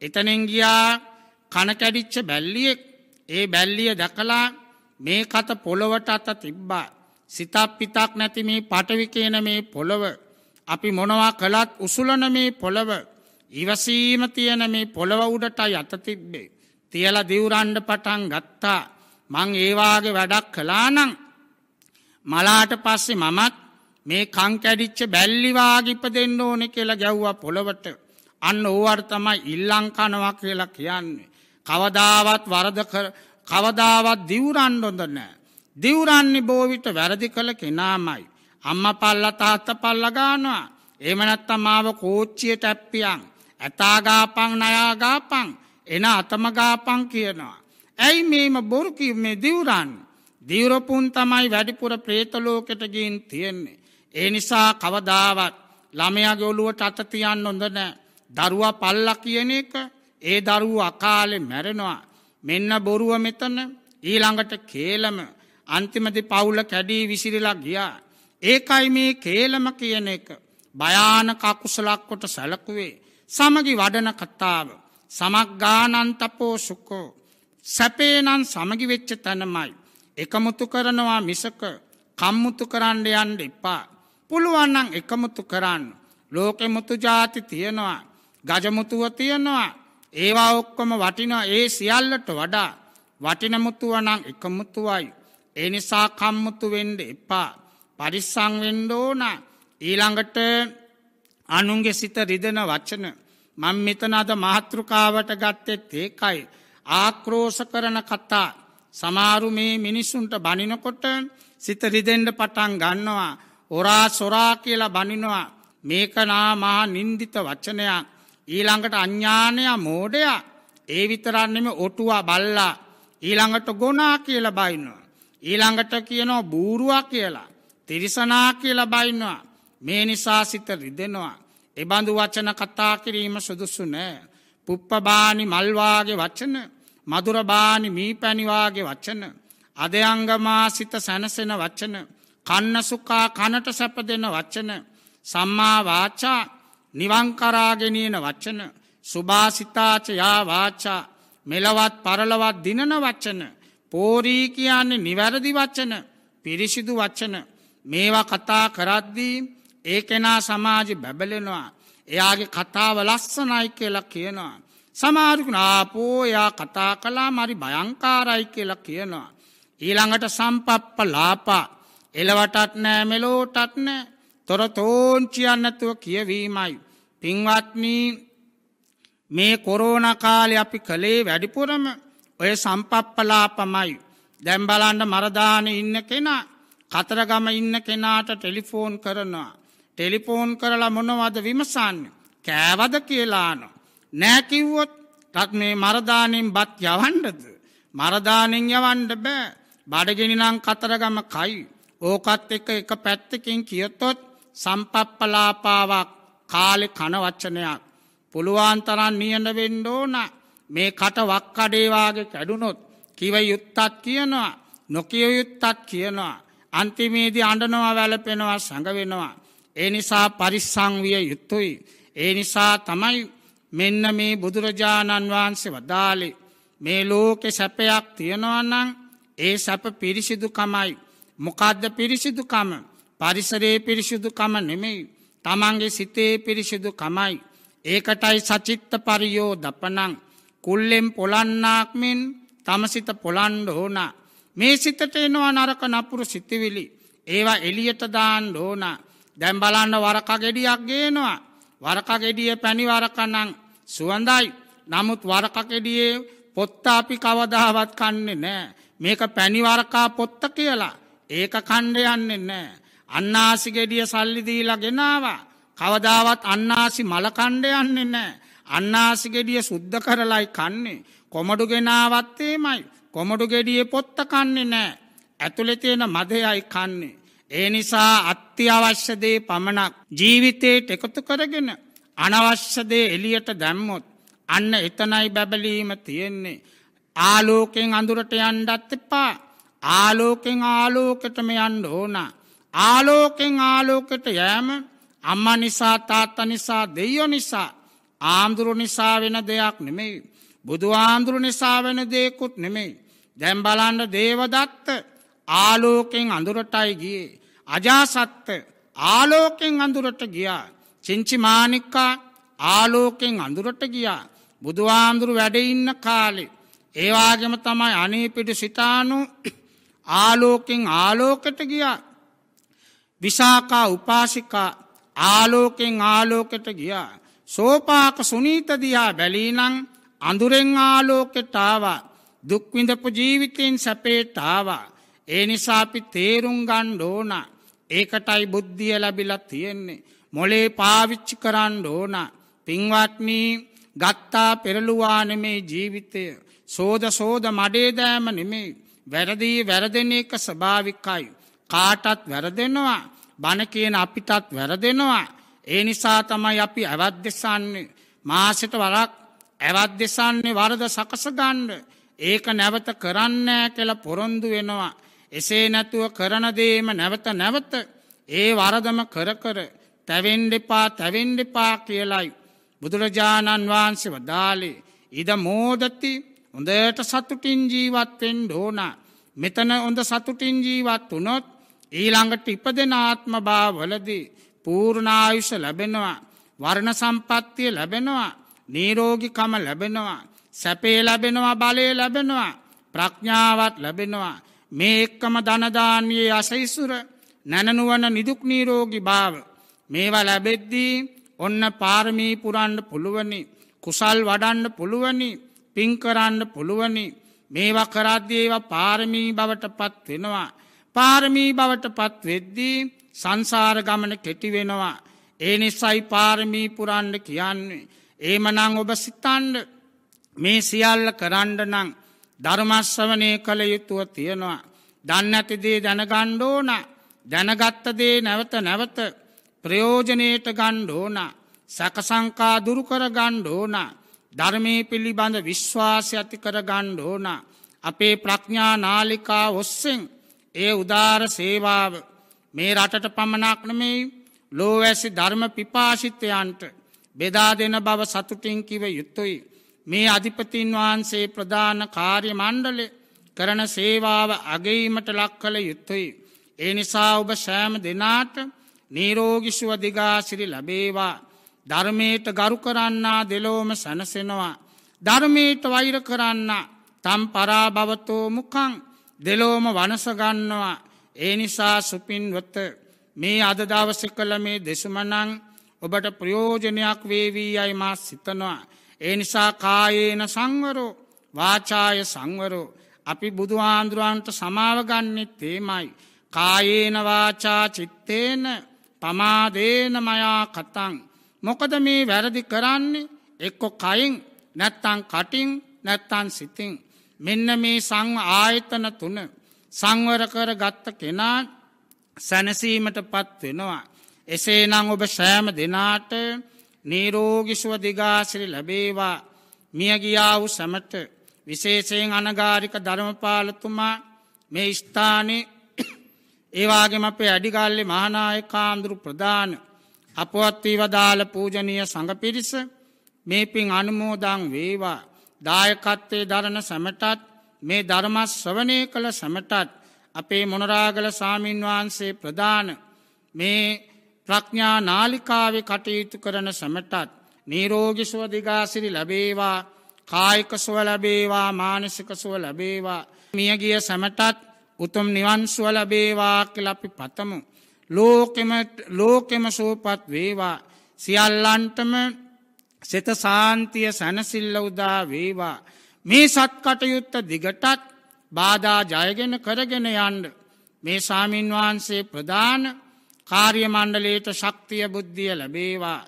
එතනෙන් ගියා කනකැඩිච්ච බැල්ලියෙක් ඒ බැල්ලිය දැකලා මේ කත පොළොවට අත තිබ්බා. සිතක් පිතක් නැති මේ පටවි කියන මේ පොළොව. අපි මොනවා කළත් උසුලන මේ පොළොව. ඉවසීම තියෙන මේ පොළොව උඩට යත තිබ්බේ. තියලා දිවුරන්ඩ පටන් ගත්තා. මං ඒවාගේ වැඩක් කලානං. මලාට පස්සේ මමත් මේ කංකැඩිච්ච බැල්ලිවාගිප දෙන්න ඕනෙ කියලා ගැව්වා පොළොවට අන්න ඕවර් තමයි ඉල්ලං කනවා කියලා කියන්නේ. කවදාවත් වරද කවදාවත් දිවුරන් හොඳ නෑ. දිවුරන්නේ බෝවිට වැරදි කළ කෙනාමයි. අම්ම පල්ල තාත්ත පල්ල ගානවා. එමනැත්තම් මාව කෝච්චියට ඇප්පියන්. ඇතාගාපං නයාගාපං එන අතමගාපං කියනවා. ඇයි මේම බොරුකි මේ දිවුරන්. දිවරපුන් තමයි වැඩිපුර ප්‍රේතලෝකෙට ගින් තියෙන්නේ. ඒ නිසා කවදාවත් ළමයාගේ ඔලුවට අත තියන්න හොඳ නෑ. දරුවා පල්ලා කියන එක ඒ දරුවා අකාලේ මැරෙනවා. මෙන්න බොරුව මෙතන ඊළඟට කේලම අන්තිමති පවුල කැඩී විසිරිලා ගියා. ඒකයි මේ කේලම කියන එක භයාන කකුසලක්කොට සැලකුවේ සමගි වඩන කතාව සමක්ගානන්තපෝ සුකෝ සැපේනන් සමගි වෙච්ච තැනමයි එකමුතු කරනවා මිසක කම්මුතු කරන්න යන්න එපා පුළුවන්නන් එකමුතු කරන්න. ලෝකෙමුතු ජාති තියෙනවා. ගජමුතුව තියෙනවා. ඒවා ඔක්කොම වටිනා ඒ සියල්ලට වඩා වටිනමුතුවනං එකමුතුවයි. එනිසා කම්මුතු වෙන්ඩ එපා. පරිස්සං වෙන්ඩෝන ඊළඟට අනුන්ගේ සිත රිදෙන වචන. මං මෙතන අද මාතෘකාවට ගත්තෙත් ඒකයි. ආක්‍රෝෂ කරන කතා. සමාරු මේ මිනිස්සුන්ට බනිනකොට සිත රිදෙන්ඩ පටන් ගන්නවා. හොරා සොරා කියලා බනිනවා මේකනා මහා නින්දිත වචනයක් ඊළඟට අඥ්ඥානයා මෝඩයා ඒ විතරන්නෙම ඔටුවා බල්ලා ඊළඟට ගොනා කියල බයින්නවා. ඊළඟට කියනෝ බූරුවා කියලා තිරිසනා කියල බයින්නවා මේ නිසා සිත රිදෙනවා. එබඳු වචන කතා කිරීම සුදුසු නෑ. පුප්පබානි මල්වාගේ වචන මදුරබානි මී පැනිවාගේ වචන අධයංගමා සිත සැනසෙන වචන කන්නසුකා කනට සැප දෙන වච්චන සම්මා වාචා නිවංකරාගෙනයන වච්චන සුභාසිතාච යා වාචා මෙලවත් පරලවත් දිනන වච්චන පෝරී කියන්නේ නිවැරදි වච්චන පිරිසිදු වච්චන මේවා කතා කරද්දී ඒ කෙනා සමාජ බැබලෙනවා එයාගේ කතාව ලස්සනයි කියලා කියනවා. සමාරුකුණ ආපෝ එයා කතා කලා මරි භයංකාරයි කියලා කියනවා. ඊළඟට සම්පප්ප ලාපා එලවටත් නෑ මෙලෝටත් නෑ තොර තෝංචියන්නතුව කියවීමයි. පින්වත්නී මේ කොරෝණ කාලෙ අපි කළේ වැඩිපුරම ඔය සම්පප්පලාපමයි. දැම්බලන්ඩ මරදාන ඉන්න කෙනා කතරගම ඉන්න කෙනාට ටෙලිෆෝන් කරනවා. ටෙලිෆෝන් කරලා මොනවද විමසන්න. කෑවද කියලානො. නෑකිව්වොත් තත් මේ මරදානින් බත් යවන්ඩද. මරදානින් යවන්ඩ බෑ බඩගෙනිනං කතරගම කයි. ඕකත් එක එක පැත්තකින් කියතොත් සම්පප්පලාපාවක් කාලෙ කනවච්චනයක්. පුළුවන් තරන් නියන වෙන්න ඕන මේ කට වක්කඩේවාගේ කැඩුනොත් කිව යුත්තත් කියනවා නොකිය යුත්තත් කියනවා. අන්තිමේදී අඩනවා වැලපෙනවා සඟවෙනවා. ඒ නිසා පරිස්සංවිය යුත්තුයි. ඒ නිසා තමයි මෙන්න මේ බුදුරජාණන් වහන්සේ වදාලි මේ ලෝකෙ සැපයක් තියෙනවන්නං ඒ සැප පිරිසිදුකමයි. මොකද්ද පිරිසිදුකම පරිසරයේ පිරිසිදුකම නෙමෙයි තමන්ගේ සිතේ පිරිසිදු කමයි. ඒකටයි සචිත්ත පරියෝ දපනං කුල්ලෙම් පොලන්නාක්මින් තමසිත පොලන්ඩ ඕන. මේ සිතට එනවා නරක නපුරු සිතිවිලි. ඒවා එලියට දාන්න ඕන. දැම් බලන්න වරක ගෙඩියක් ගේනවා. වරක ගෙඩිය පැණි වරකනං සුවඳයි. නමුත් වරක ගෙඩියේ පොත්තාපි කවදාවත් කන්නේ නෑ. මේක පැණිවරකා පොත්ත කියලා. ඒක කණ්ඩ යන්නේ නෑ. අන්නාසි ගෙඩිය සල්ලි දීලා ගෙනවා. කවදාවත් අන්නාසි මලකණ්ඩ යන්නේ නෑ. අන්නාසි ගෙඩිය සුද්ධ කරලයි කන්නේ. කොමඩු ගෙනාවත්තේමයි. කොමඩු ගෙඩිය පොත්ත කන්නේ නෑ. ඇතුළෙ තියෙන මදයයි කන්නේ. ඒ නිසා අත්‍යවශ්‍යදේ පමණක් ජීවිතයට එකතු කරගෙන අනවශ්‍යදේ එලියට දැම්මොත් අන්න එතනයි බැබලීම තියෙන්නේ. ආලෝකෙන් අඳුරට යන්ඩත් එපා ආලෝකෙන් ආලෝකෙටම යන්න ඕන. ආලෝකෙන් ආලෝකෙට යෑම අම්ම නිසා තාත්ත නිසා දෙයෝ නිසා ආමුදුරු නිසා වෙන දෙයක් නෙමෙයි. බුදු ආමුදුරු නිසා වෙන දෙයකුත් නෙමෙයි. දැම් බලන්න දේවදත්ත ආලෝකෙන් අඳුරටයි ගියේ. අජාසත්ත ආලෝකෙන් අඳුරට ගියා. චිංචිමානික්කා ආලෝකෙන් අඳුරට ගියා. බුදුහාමුදුරු වැඩඉන්න කාලෙ. ඒවාගම තමයි අනී පිටි සිතානු ආලෝකෙන් ආලෝකට ගියා. විසාකා උපාසිකා ආලෝකෙන් ආලෝකට ගියා. සෝපාක සුනීතදියා බැලීනං අඳුරෙන් ආලෝකෙටාවා දුක්විඳපු ජීවිතයෙන් සැපේටාවා. ඒ නිසාපි තේරුම් ගණ්ඩෝන ඒකටයි බුද්ධිය ලැබිලා තියෙන්නේ. මොලේ පාවිච්චි කරන්න ඕන. පින්වත්නී ගත්තා පෙරළුවානෙමේ ජීවිතය. සෝද සෝද මඩේදෑම නෙමේ. වැරදී වැරදෙන එක ස්භාවිකයි. කාටත් වැරදෙනවා බණ කියන අපිටත් වැරදෙනවා. ඒ නිසා තමයි අපි ඇවත්දෙසන්නේ මාසට වරක් ඇවත්දෙසන්නේ වරද සකසගන්න. ඒක නැවත කරන්නෑ කෙල පොරොන්දු වෙනවා. එසේ නැතුව කරනදේම නැවත නැවත ඒ වරදම කරකර තැවෙන්ඩෙපා තැවෙන්ඩෙපා කියලයි. බුදුරජාණන් වහන්සේ වදාලේ ඉද මෝදති හොඳට සතුටින් ජීවත්වෙන් ඕන. මෙතන හොඳ සතුටින් ජීවත් වනොත් ඊළඟට ඉපදෙනාත්ම භාවලදී පූර්ණායුෂ ලැබෙනවා. වර්ණ සම්පත්තිය ලැබෙනවා. නීරෝගිකම ලැබෙනවා. සැපේ ලැබෙනවා බලය ලැබෙනවා. ප්‍රඥාවත් ලැබෙනවා. මේ එක්කම ධනදානයේ අසයිසුර නැනනුවන නිදුක් නීරෝගි භාව. මේවා ලැබෙද්දී ඔන්න පාරමී පුරන්ඩ පුළුවනි. කුසල් වඩන්න පුළුවනි පින්කරන්න පුළුවනි මේවා කරද්‍යේව පාරමී බවට පත්වෙනවා. පාරමී බවට පත්වෙද්දී සංසාර ගමන කෙටිවෙනවා. ඒ නිසයි පාරමී පුරන්ඩ කියන්නේ. ඒමනං ඔබ සිතන්ඩ මේ සියල්ල කරන්ඩනං ධර්මස්වනය කළ යුතුව තියෙනවා. දන්නඇතිදේ දැනගණ්ඩෝන දැනගත්තදේ නැවත නැවත ප්‍රයෝජනයට ගණ්ඩෝන සැකසංකා දුරුකර ගණ්ඩෝනා. ධර්මය පිළිබඳ විශ්වාසය ඇති කර ගණ්ඩ ඕන. අපේ ප්‍රඥා නාලිකා ඔස්සෙන් ඒ උදාර සේවාව මේ රටට පමණක් නෙමෙයි ලෝවැසි ධර්ම පිපාශිත්‍යයන්ට බෙදා දෙන බව සතුටින් කිව යුත්තුයි. මේ අධිපතින් වහන්සේ ප්‍රධාන කාර්ය මණ්ඩලෙ කරන සේවාව අගීමට ලක් කළ යුත්තුයි. ඒ නිසා ඔබ සෑම දෙනාට නීරෝගිෂුව දිගාසිරි ලබේවා. ධර්මයට ගරු කරන්නා දෙලෝම සැනසෙනවා. ධර්මයට වෛර කරන්න තම් පරාභවතෝ මුකං දෙලෝම වනසගන්නවා. ඒ නිසා සුපින්වත මේ අද දවස කළ මේ දෙසුමනං ඔබට ප්‍රයෝජනයක් වේවී අයි මා සිතනවා. ඒ නිසා කායේන සංවරෝ වාචාය සංවරෝ. අපි බුදු ආන්දුරුවන්ට සමාවගන්නෙත් තේමයි. කායේන වාචා චිත්තේන පමාදේන මයා කතන්. මොකද මේ වැරදි කරන්නේ එක්කො කයින් නැත්තං කටින් නැත්තන් සිතින්. මෙන්න මේ සං ආයතන තුන සංවර කර ගත්ත කෙනා සැනසීමට පත්වෙනවා. එසේනං ඔබ සෑම දෙනාට නීරෝගිෂුව දිගාසිරි ලැබේවා මියගියා වූ සැමට විශේෂයෙන් අනගාරික ධර්මපාලතුමා මේ ස්ථානයේ ඒවාගේම අපේ අඩිගල්ලි මහනාය කාන්දුරු ප්‍රධාන අපවත්වී වදාළ පූජනය සඟපිරිස මේ පින් අනුමෝදං වේවා දායකත්වේ දරණ සැමටත් මේ ධර්මස් ස්වනය කළ සැමටත් අපේ මොනරාගල සාමීන්වහන්සේ ප්‍රධාන මේ ප්‍රඥා නාලිකාවෙ කටයුතු කරන සැමටත් නීරෝගිසුව දිගාසිරි ලැබේවා කායිකසුව ලැබේවා මානසිකසුව ලැබේවා මියගිය සැමටත් උතුම් නිවන්සුව ලැබේවා කියලපි පතමු. ලෝකෙම ලෝකෙම සෝපත් වේවා සියල්ලන්ටම සෙත සාන්තිය සැනසිල්ල උදා වේවා මේ සත්කටයුත්ත දිගටත් බාධා ජයගෙන කරගෙන යන්ඩ මේ සාමීන්වහන්සේ ප්‍රධාන කාර්ය මණ්ඩලේට ශක්තිය බුද්ධිය ලැබේවා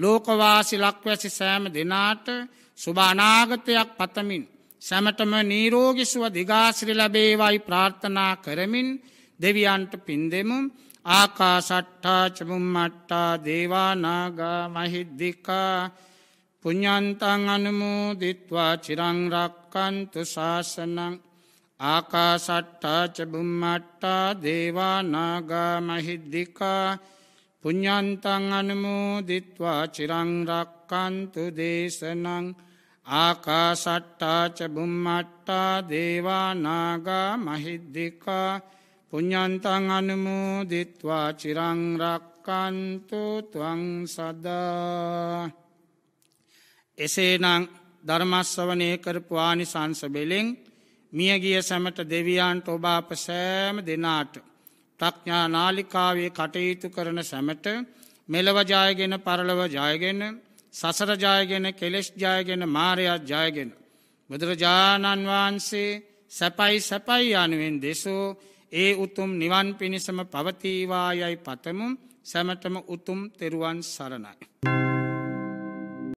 ලෝකවාසි ලක්වැසි සෑම දෙනාට සුභානාගතයක් පතමින් සැමටම නීරෝගිසුව දිගාසිරි ලැබේවයි ප්‍රාර්ථනා කරමින් දෙවියන්ට පින් දෙමුම් ආකාසට්ඨා චමුම්මට්ටා දේවානාගා මහිද්දිකා පුඥන්තං අනමෝ දිත්වා චිරංරක්කන්තු ශාසනං ආකාසට්ඨා චබුම්මට්ටා දේවානාගා මහිද්දිකා පුඥන්තං අනමෝ දිත්වා චිරංරක්කන්තු දේශනං ආකාසට්ඨා චබුම්මට්ටා දේවානාගා මහිද්දිකා පුඤ්ඥන්තන් අනමෝ දිත්වා චිරංරක්කන්තු තුවං සදා එසේනං ධර්මස්වනය කරපුවානි සංසබෙලෙෙන් මියගිය සැමට දෙවියන්ට ඔබාප සෑම දෙනාට ප්‍රඥා නාලිකාවේ කටයුතු කරන සැමට මෙලවජයගෙන පරලව ජයගෙන සසරජයගෙන කෙලෙස් ජයගෙන මාරයක් ජයගෙන. බුදුරජාණන් වහන්සේ සැපයි සැපයි යනුවෙන් දෙසෝ ඒ උතුම් නිවන් පිණිසම පවතීවා යයි පතමුම් සැමටම උතුම් තෙරුවන් සරණයි.